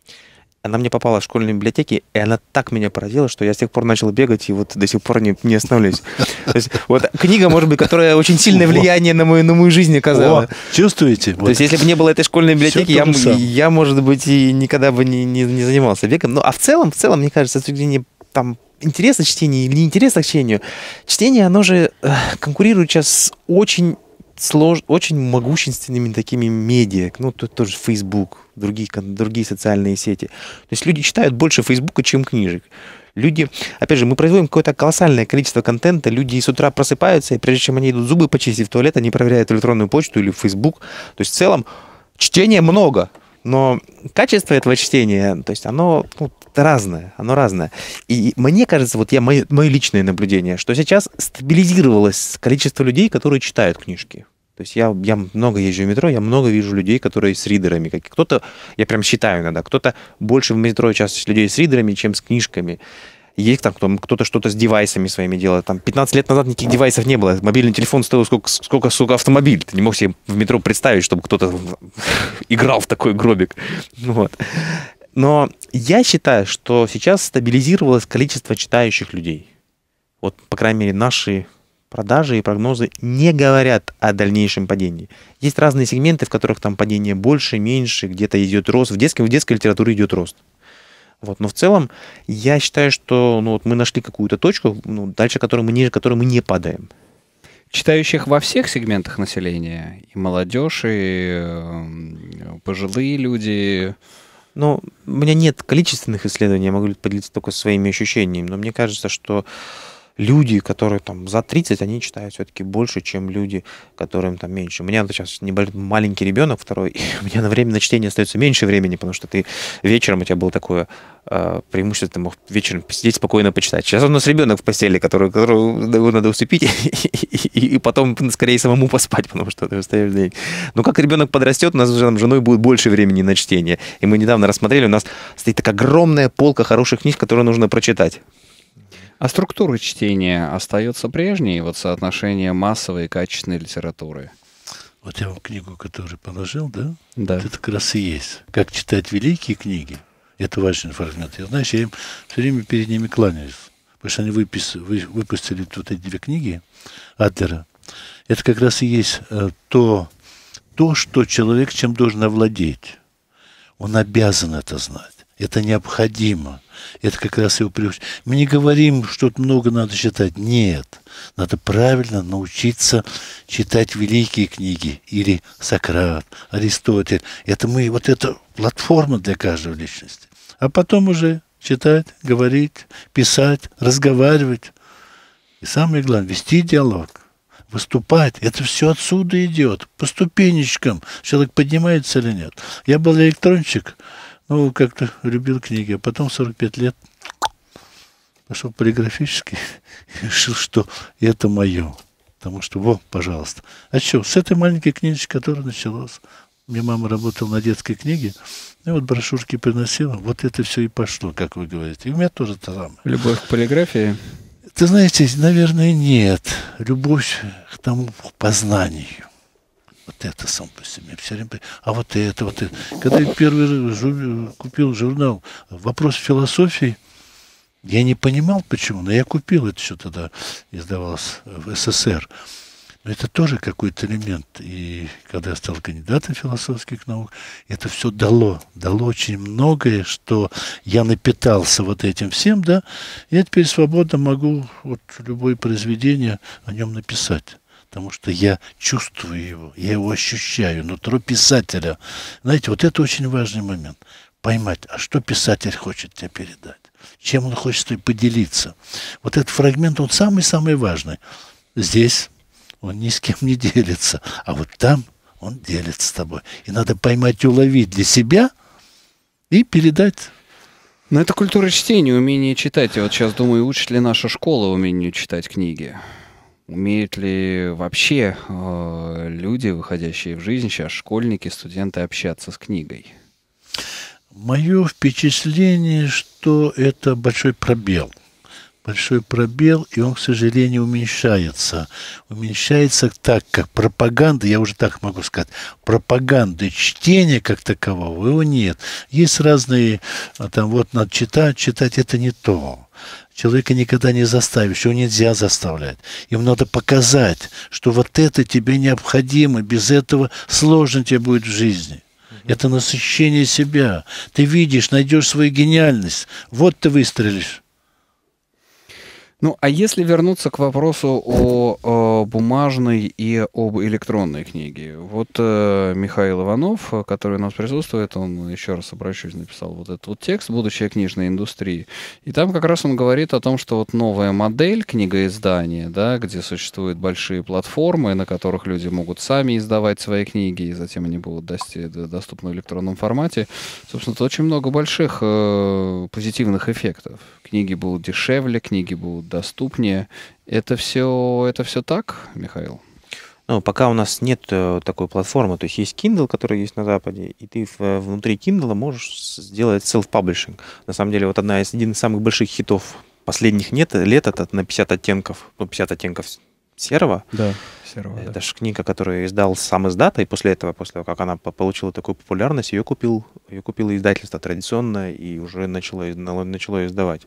Она мне попала в школьной библиотеке, и она так меня поразила, что я с тех пор начал бегать, и вот до сих пор не, не остановлюсь. То есть, вот книга, может быть, которая очень сильное влияние на мою, на мою жизнь оказала. О, чувствуете? То вот. есть, если бы не было этой школьной библиотеки, я, я, может быть, и никогда бы не, не, не занимался бегом. Ну, а в целом, в целом, мне кажется, это не там интересно чтение или неинтересно чтению, чтение, оно же э, конкурирует сейчас с очень слож... очень могущественными такими медиа, ну, тут тоже Facebook, другие, другие социальные сети. То есть люди читают больше Фейсбука, чем книжек. Люди, опять же, мы производим какое-то колоссальное количество контента, люди с утра просыпаются, и прежде чем они идут зубы почистить в туалет, они проверяют электронную почту или Facebook. То есть в целом чтения много, но качество этого чтения, то есть оно ну, разное, оно разное. И мне кажется, вот я мое, мое личное наблюдение, что сейчас стабилизировалось количество людей, которые читают книжки. То есть я, я много езжу в метро, я много вижу людей, которые с ридерами. Кто-то, я прям считаю иногда, кто-то больше в метро сейчас людей с ридерами, чем с книжками есть там кто-то что-то с девайсами своими делает. Там 15 лет назад никаких девайсов не было. Мобильный телефон стоил сколько, сколько сука, автомобиль. Ты не мог себе в метро представить, чтобы кто-то [LAUGHS] играл в такой гробик. Вот. Но я считаю, что сейчас стабилизировалось количество читающих людей. Вот, по крайней мере, наши продажи и прогнозы не говорят о дальнейшем падении. Есть разные сегменты, в которых там падение больше, меньше, где-то идет рост. В детской, в детской литературе идет рост. Вот, но в целом я считаю, что ну, вот мы нашли какую-то точку, ну, дальше которой мы, ниже которой мы не падаем. Читающих во всех сегментах населения, и молодежь, и эм, пожилые люди, ну, у меня нет количественных исследований, я могу поделиться только своими ощущениями, но мне кажется, что люди, которые там за 30, они читают все-таки больше, чем люди, которым там меньше. У меня сейчас не маленький ребенок второй, [LAUGHS] и у меня на время на чтение остается меньше времени, потому что ты вечером у тебя было такое э, преимущество, ты мог вечером посидеть спокойно почитать. Сейчас у нас ребенок в постели, который, которого надо усыпить, [LAUGHS] и, и потом скорее самому поспать, потому что ты устаешь день. Но ну, как ребенок подрастет, у нас с женой будет больше времени на чтение. И мы недавно рассмотрели, у нас стоит такая огромная полка хороших книг, которые нужно прочитать. А структура чтения остается прежней, вот соотношение массовой и качественной литературы? Вот я вам книгу, которую положил, да? Да. Вот это как раз и есть. Как читать великие книги. Это важный фрагмент. Я, знаешь, я им все время перед ними кланяюсь. Потому что они выпис, вы, выпустили вот эти две книги Адлера. Это как раз и есть э, то, то, что человек чем должен овладеть. Он обязан это знать. Это необходимо. Это как раз его приучение. Мы не говорим, что много надо читать. Нет. Надо правильно научиться читать великие книги. Или Сократ, Аристотель. Это мы, вот это платформа для каждой личности. А потом уже читать, говорить, писать, разговаривать. И самое главное, вести диалог выступать. Это все отсюда идет, по ступенечкам. Человек поднимается или нет. Я был электронщик, ну, как-то любил книги. А потом 45 лет пошел полиграфически [LAUGHS] и решил, что это мое. Потому что, во, пожалуйста. А что, с этой маленькой книжечки, которая началась. мне мама работала на детской книге, и вот брошюрки приносила. Вот это все и пошло, как вы говорите. И у меня тоже то самое. Любовь к полиграфии? Ты знаете, наверное, нет. Любовь к тому познанию. Вот это сам по себе. Все время, а вот это, вот это. Когда я первый раз купил журнал «Вопрос философии», я не понимал, почему, но я купил это еще тогда, издавалось в СССР. Но это тоже какой-то элемент. И когда я стал кандидатом философских наук, это все дало. Дало очень многое, что я напитался вот этим всем, да. Я теперь свободно могу вот любое произведение о нем написать потому что я чувствую его, я его ощущаю, нутро писателя. Знаете, вот это очень важный момент. Поймать, а что писатель хочет тебе передать, чем он хочет с тобой поделиться. Вот этот фрагмент, он самый-самый важный. Здесь он ни с кем не делится, а вот там он делится с тобой. И надо поймать и уловить для себя и передать но это культура чтения, умение читать. Я вот сейчас думаю, учит ли наша школа умению читать книги? умеют ли вообще э, люди, выходящие в жизнь сейчас, школьники, студенты, общаться с книгой? Мое впечатление, что это большой пробел. Большой пробел, и он, к сожалению, уменьшается. Уменьшается так, как пропаганда, я уже так могу сказать, пропаганды чтения как такового его нет. Есть разные, а, там вот надо читать, читать это не то Человека никогда не заставишь, его нельзя заставлять. Ему надо показать, что вот это тебе необходимо, без этого сложно тебе будет в жизни. Это насыщение себя. Ты видишь, найдешь свою гениальность. Вот ты выстрелишь. Ну, а если вернуться к вопросу о, о бумажной и об электронной книге. Вот э, Михаил Иванов, э, который у нас присутствует, он, еще раз обращусь, написал вот этот вот текст «Будущее книжной индустрии». И там как раз он говорит о том, что вот новая модель книгоиздания, да, где существуют большие платформы, на которых люди могут сами издавать свои книги, и затем они будут доступны в электронном формате, собственно, это очень много больших э, позитивных эффектов. Книги будут дешевле, книги будут доступнее. Это все, это все так, Михаил? Ну, пока у нас нет э, такой платформы, то есть есть Kindle, который есть на Западе, и ты э, внутри Kindle можешь сделать self-publishing. На самом деле, вот одна из, один из самых больших хитов последних нет, лет, это на 50 оттенков, ну, 50 оттенков серого. Да. Серова. Это да. же книга, которую издал сам издат, и после этого, после того, как она получила такую популярность, ее купил, ее купило издательство традиционное и уже начало, начало издавать.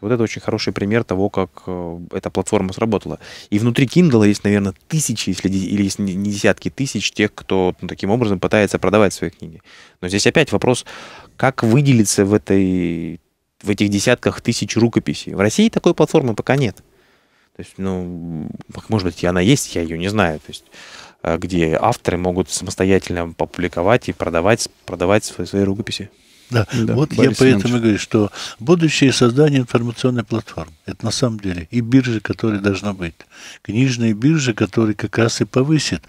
вот это очень хороший пример того, как э, эта платформа сработала. И внутри Kindle есть, наверное, тысячи, если или если не десятки тысяч тех, кто ну, таким образом пытается продавать свои книги. Но здесь опять вопрос, как выделиться в этой в этих десятках тысяч рукописей. В России такой платформы пока нет. То есть, ну, может быть, и она есть, я ее не знаю. То есть, а, где авторы могут самостоятельно публиковать и продавать, продавать свои, свои рукописи. Да, да вот Борис я поэтому и говорю, что будущее создание информационной платформы. Это на самом деле и биржа, которая должна быть. книжная биржа, которая как раз и повысит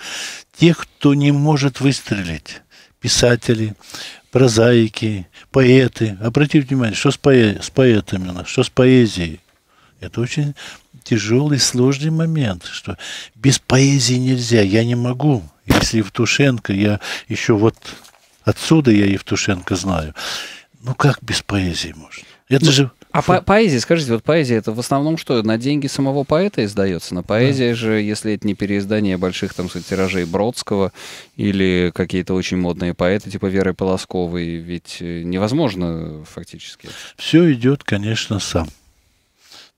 тех, кто не может выстрелить. Писатели, прозаики, поэты. Обратите внимание, что с, поэ с поэтами у нас, что с поэзией. Это очень тяжелый, сложный момент, что без поэзии нельзя, я не могу. Если Евтушенко, я еще вот отсюда я Евтушенко знаю. Ну как без поэзии можно? Это ну, же... А по поэзия, скажите, вот поэзия это в основном что? На деньги самого поэта издается? На поэзия да. же, если это не переиздание больших там сказать, тиражей Бродского или какие-то очень модные поэты типа Веры Полосковой, ведь э, невозможно фактически. Все идет, конечно, сам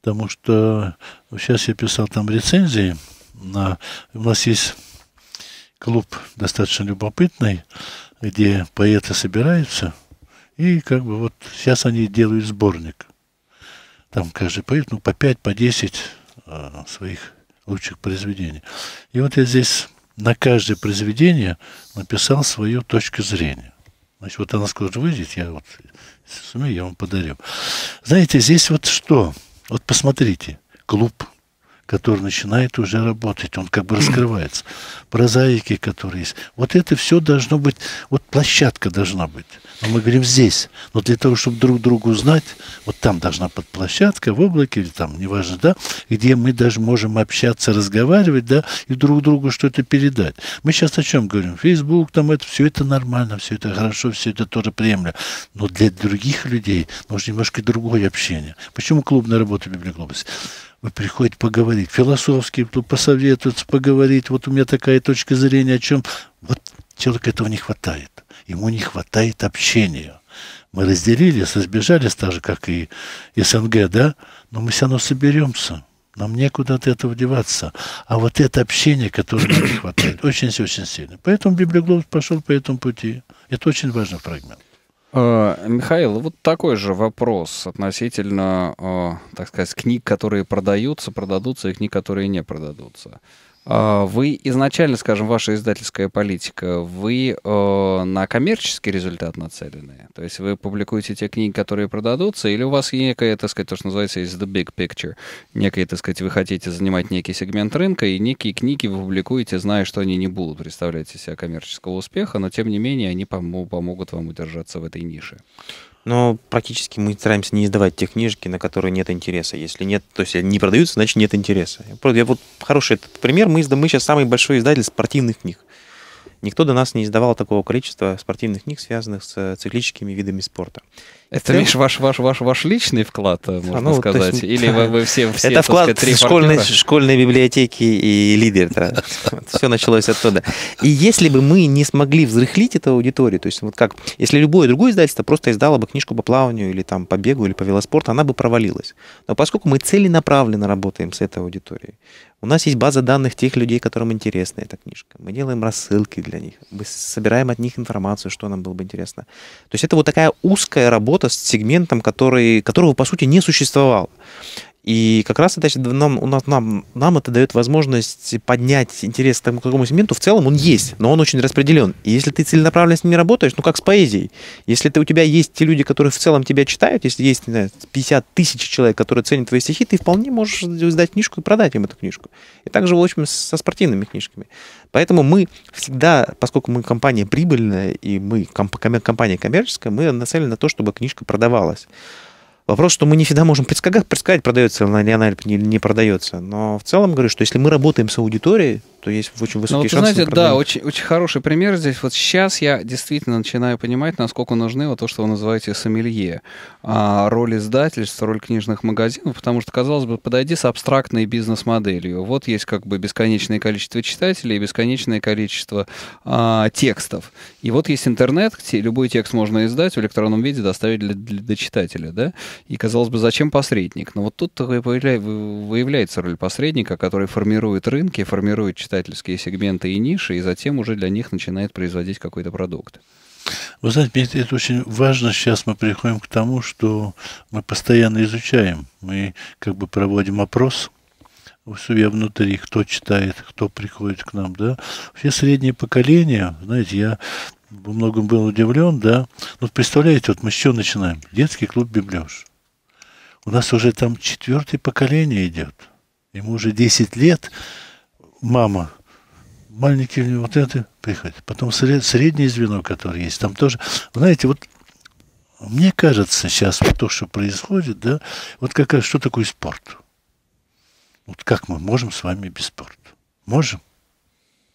потому что сейчас ну, я писал там рецензии. На, у нас есть клуб достаточно любопытный, где поэты собираются, и как бы вот сейчас они делают сборник. Там каждый поэт, ну, по 5, по 10 э, а, своих лучших произведений. И вот я здесь на каждое произведение написал свою точку зрения. Значит, вот она скоро выйдет, я вот сумею, я вам подарю. Знаете, здесь вот что – вот посмотрите, клуб, который начинает уже работать, он как бы раскрывается. Прозаики, которые есть. Вот это все должно быть, вот площадка должна быть. Но а мы говорим здесь. Но для того, чтобы друг другу узнать, вот там должна быть площадка в облаке или там, неважно, да, где мы даже можем общаться, разговаривать, да, и друг другу что-то передать. Мы сейчас о чем говорим? Фейсбук, там это, все это нормально, все это хорошо, все это тоже приемлемо. Но для других людей нужно немножко другое общение. Почему клубная работа Библиоклуба? Вы приходите поговорить, философски посоветоваться, поговорить, вот у меня такая точка зрения, о чем... Вот человек этого не хватает ему не хватает общения. Мы разделились, разбежались, так же, как и СНГ, да? Но мы все равно соберемся. Нам некуда от этого деваться. А вот это общение, которое нам не [COUGHS] хватает, очень-очень сильно. Поэтому Библиоглобус пошел по этому пути. Это очень важный фрагмент. А, Михаил, вот такой же вопрос относительно, а, так сказать, книг, которые продаются, продадутся, и книг, которые не продадутся. А, вы изначально, скажем, ваша издательская политика, вы э, на коммерческий результат нацелены? То есть вы публикуете те книги, которые продадутся, или у вас некое, так сказать, то, что называется is the big picture, некое, так сказать, вы хотите занимать некий сегмент рынка, и некие книги вы публикуете, зная, что они не будут представлять из себя коммерческого успеха, но тем не менее они пом- помогут вам удержаться в этой нише? Но практически мы стараемся не издавать те книжки, на которые нет интереса. Если нет, то есть они не продаются, значит нет интереса. Я вот хороший этот пример. Мы, издаем, мы сейчас самый большой издатель спортивных книг. Никто до нас не издавал такого количества спортивных книг, связанных с э, циклическими видами спорта. Это, Миш, Ты... ваш, ваш, ваш, ваш личный вклад, э, можно а, ну, сказать? Есть... Или вы, [LAUGHS] вы все, все Это вклад сказать, три школьной, школьной библиотеки и лидера. Все началось оттуда. И если бы мы не смогли взрыхлить эту аудиторию, то есть вот как, если любое другое издательство просто издало бы книжку по плаванию или там по бегу или по велоспорту, она бы провалилась. Но поскольку мы целенаправленно работаем с этой аудиторией, у нас есть база данных тех людей, которым интересна эта книжка. Мы делаем рассылки для них. Мы собираем от них информацию, что нам было бы интересно. То есть это вот такая узкая работа с сегментом, который, которого, по сути, не существовало. И как раз это нам, у нас, нам, нам это дает возможность поднять интерес к тому, какому сегменту. В целом он есть, но он очень распределен. И если ты целенаправленно с ним не работаешь, ну как с поэзией. Если ты, у тебя есть те люди, которые в целом тебя читают, если есть не знаю, 50 тысяч человек, которые ценят твои стихи, ты вполне можешь издать книжку и продать им эту книжку. И также, в общем, со спортивными книжками. Поэтому мы всегда, поскольку мы компания прибыльная и мы компания коммерческая, мы нацелены на то, чтобы книжка продавалась. Вопрос, что мы не всегда можем предсказать, предсказать продается ли она или не продается. Но в целом говорю, что если мы работаем с аудиторией, что есть очень ну, высокий вот, шанс. Знаете, да, очень, очень хороший пример здесь. Вот сейчас я действительно начинаю понимать, насколько нужны вот то, что вы называете сомелье. А, роль издательства, роль книжных магазинов, потому что, казалось бы, подойди с абстрактной бизнес-моделью. Вот есть как бы бесконечное количество читателей, бесконечное количество а, текстов. И вот есть интернет, где любой текст можно издать в электронном виде, доставить для, для, для читателя, да? И, казалось бы, зачем посредник? Но вот тут выявляется роль посредника, который формирует рынки, формирует читателей читательские сегменты и ниши, и затем уже для них начинает производить какой-то продукт. Вы знаете, это, очень важно. Сейчас мы приходим к тому, что мы постоянно изучаем. Мы как бы проводим опрос у себя внутри, кто читает, кто приходит к нам, да. Все средние поколения, знаете, я во многом был удивлен, да. Вот ну, представляете, вот мы с чего начинаем? Детский клуб «Библиош». У нас уже там четвертое поколение идет. Ему уже 10 лет, мама, маленькие вот это приходят. Потом среднее звено, которое есть, там тоже, знаете, вот мне кажется сейчас вот то, что происходит, да, вот как раз что такое спорт? Вот как мы можем с вами без спорта? Можем?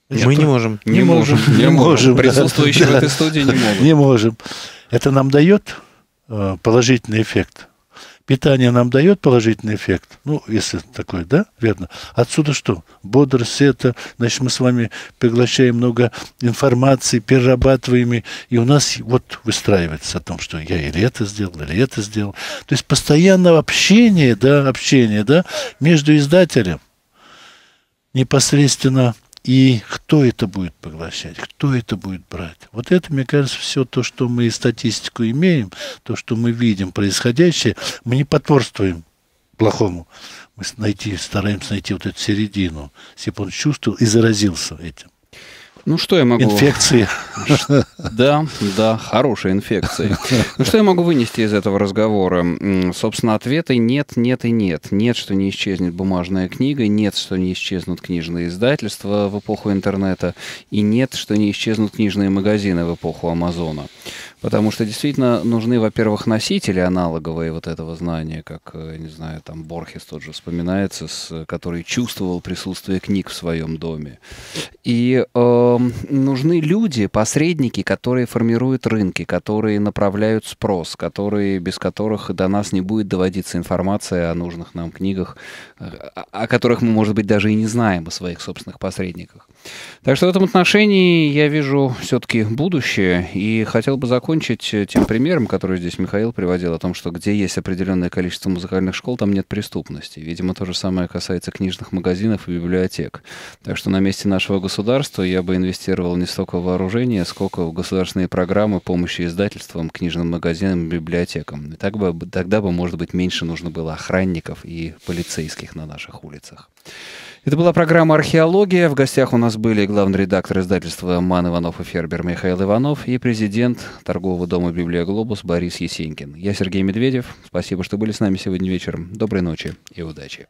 Нет, мы не ну, можем. Не, можем. Не можем. Присутствующие да, в этой студии не [LAUGHS] могут. Не можем. Это нам дает э, положительный эффект Питание нам дает положительный эффект, ну, если такой, да, верно. Отсюда что? Бодрость это, значит, мы с вами поглощаем много информации, перерабатываем, и у нас вот выстраивается о том, что я или это сделал, или это сделал. То есть постоянно общение, да, общение, да, между издателем непосредственно и кто это будет поглощать, кто это будет брать? Вот это, мне кажется, все то, что мы и статистику имеем, то, что мы видим происходящее, мы не потворствуем плохому. Мы найти, стараемся найти вот эту середину, чтобы он чувствовал и заразился этим. Ну что я могу... Инфекции. Да, да, хорошие инфекции. Ну что я могу вынести из этого разговора? Собственно, ответы нет, нет и нет. Нет, что не исчезнет бумажная книга, нет, что не исчезнут книжные издательства в эпоху интернета, и нет, что не исчезнут книжные магазины в эпоху Амазона. Потому что действительно нужны, во-первых, носители аналоговые вот этого знания, как, э, не знаю, там Борхес тот же вспоминается, с, который чувствовал присутствие книг в своем доме. И э, нужны люди, посредники, которые формируют рынки, которые направляют спрос, которые, без которых до нас не будет доводиться информация о нужных нам книгах, э, о которых мы, может быть, даже и не знаем, о своих собственных посредниках. Так что в этом отношении я вижу все-таки будущее и хотел бы закончить закончить э, тем примером, который здесь Михаил приводил, о том, что где есть определенное количество музыкальных школ, там нет преступности. Видимо, то же самое касается книжных магазинов и библиотек. Так что на месте нашего государства я бы инвестировал не столько в вооружение, сколько в государственные программы помощи издательствам, книжным магазинам, библиотекам. И так бы, тогда бы, может быть, меньше нужно было охранников и полицейских на наших улицах. Это была программа «Археология». В гостях у нас были главный редактор издательства «Ман Иванов» и «Фербер» Михаил Иванов и президент торгового дома «Библиоглобус» Борис Есенькин. Я Сергей Медведев. Спасибо, что были с нами сегодня вечером. Доброй ночи и удачи.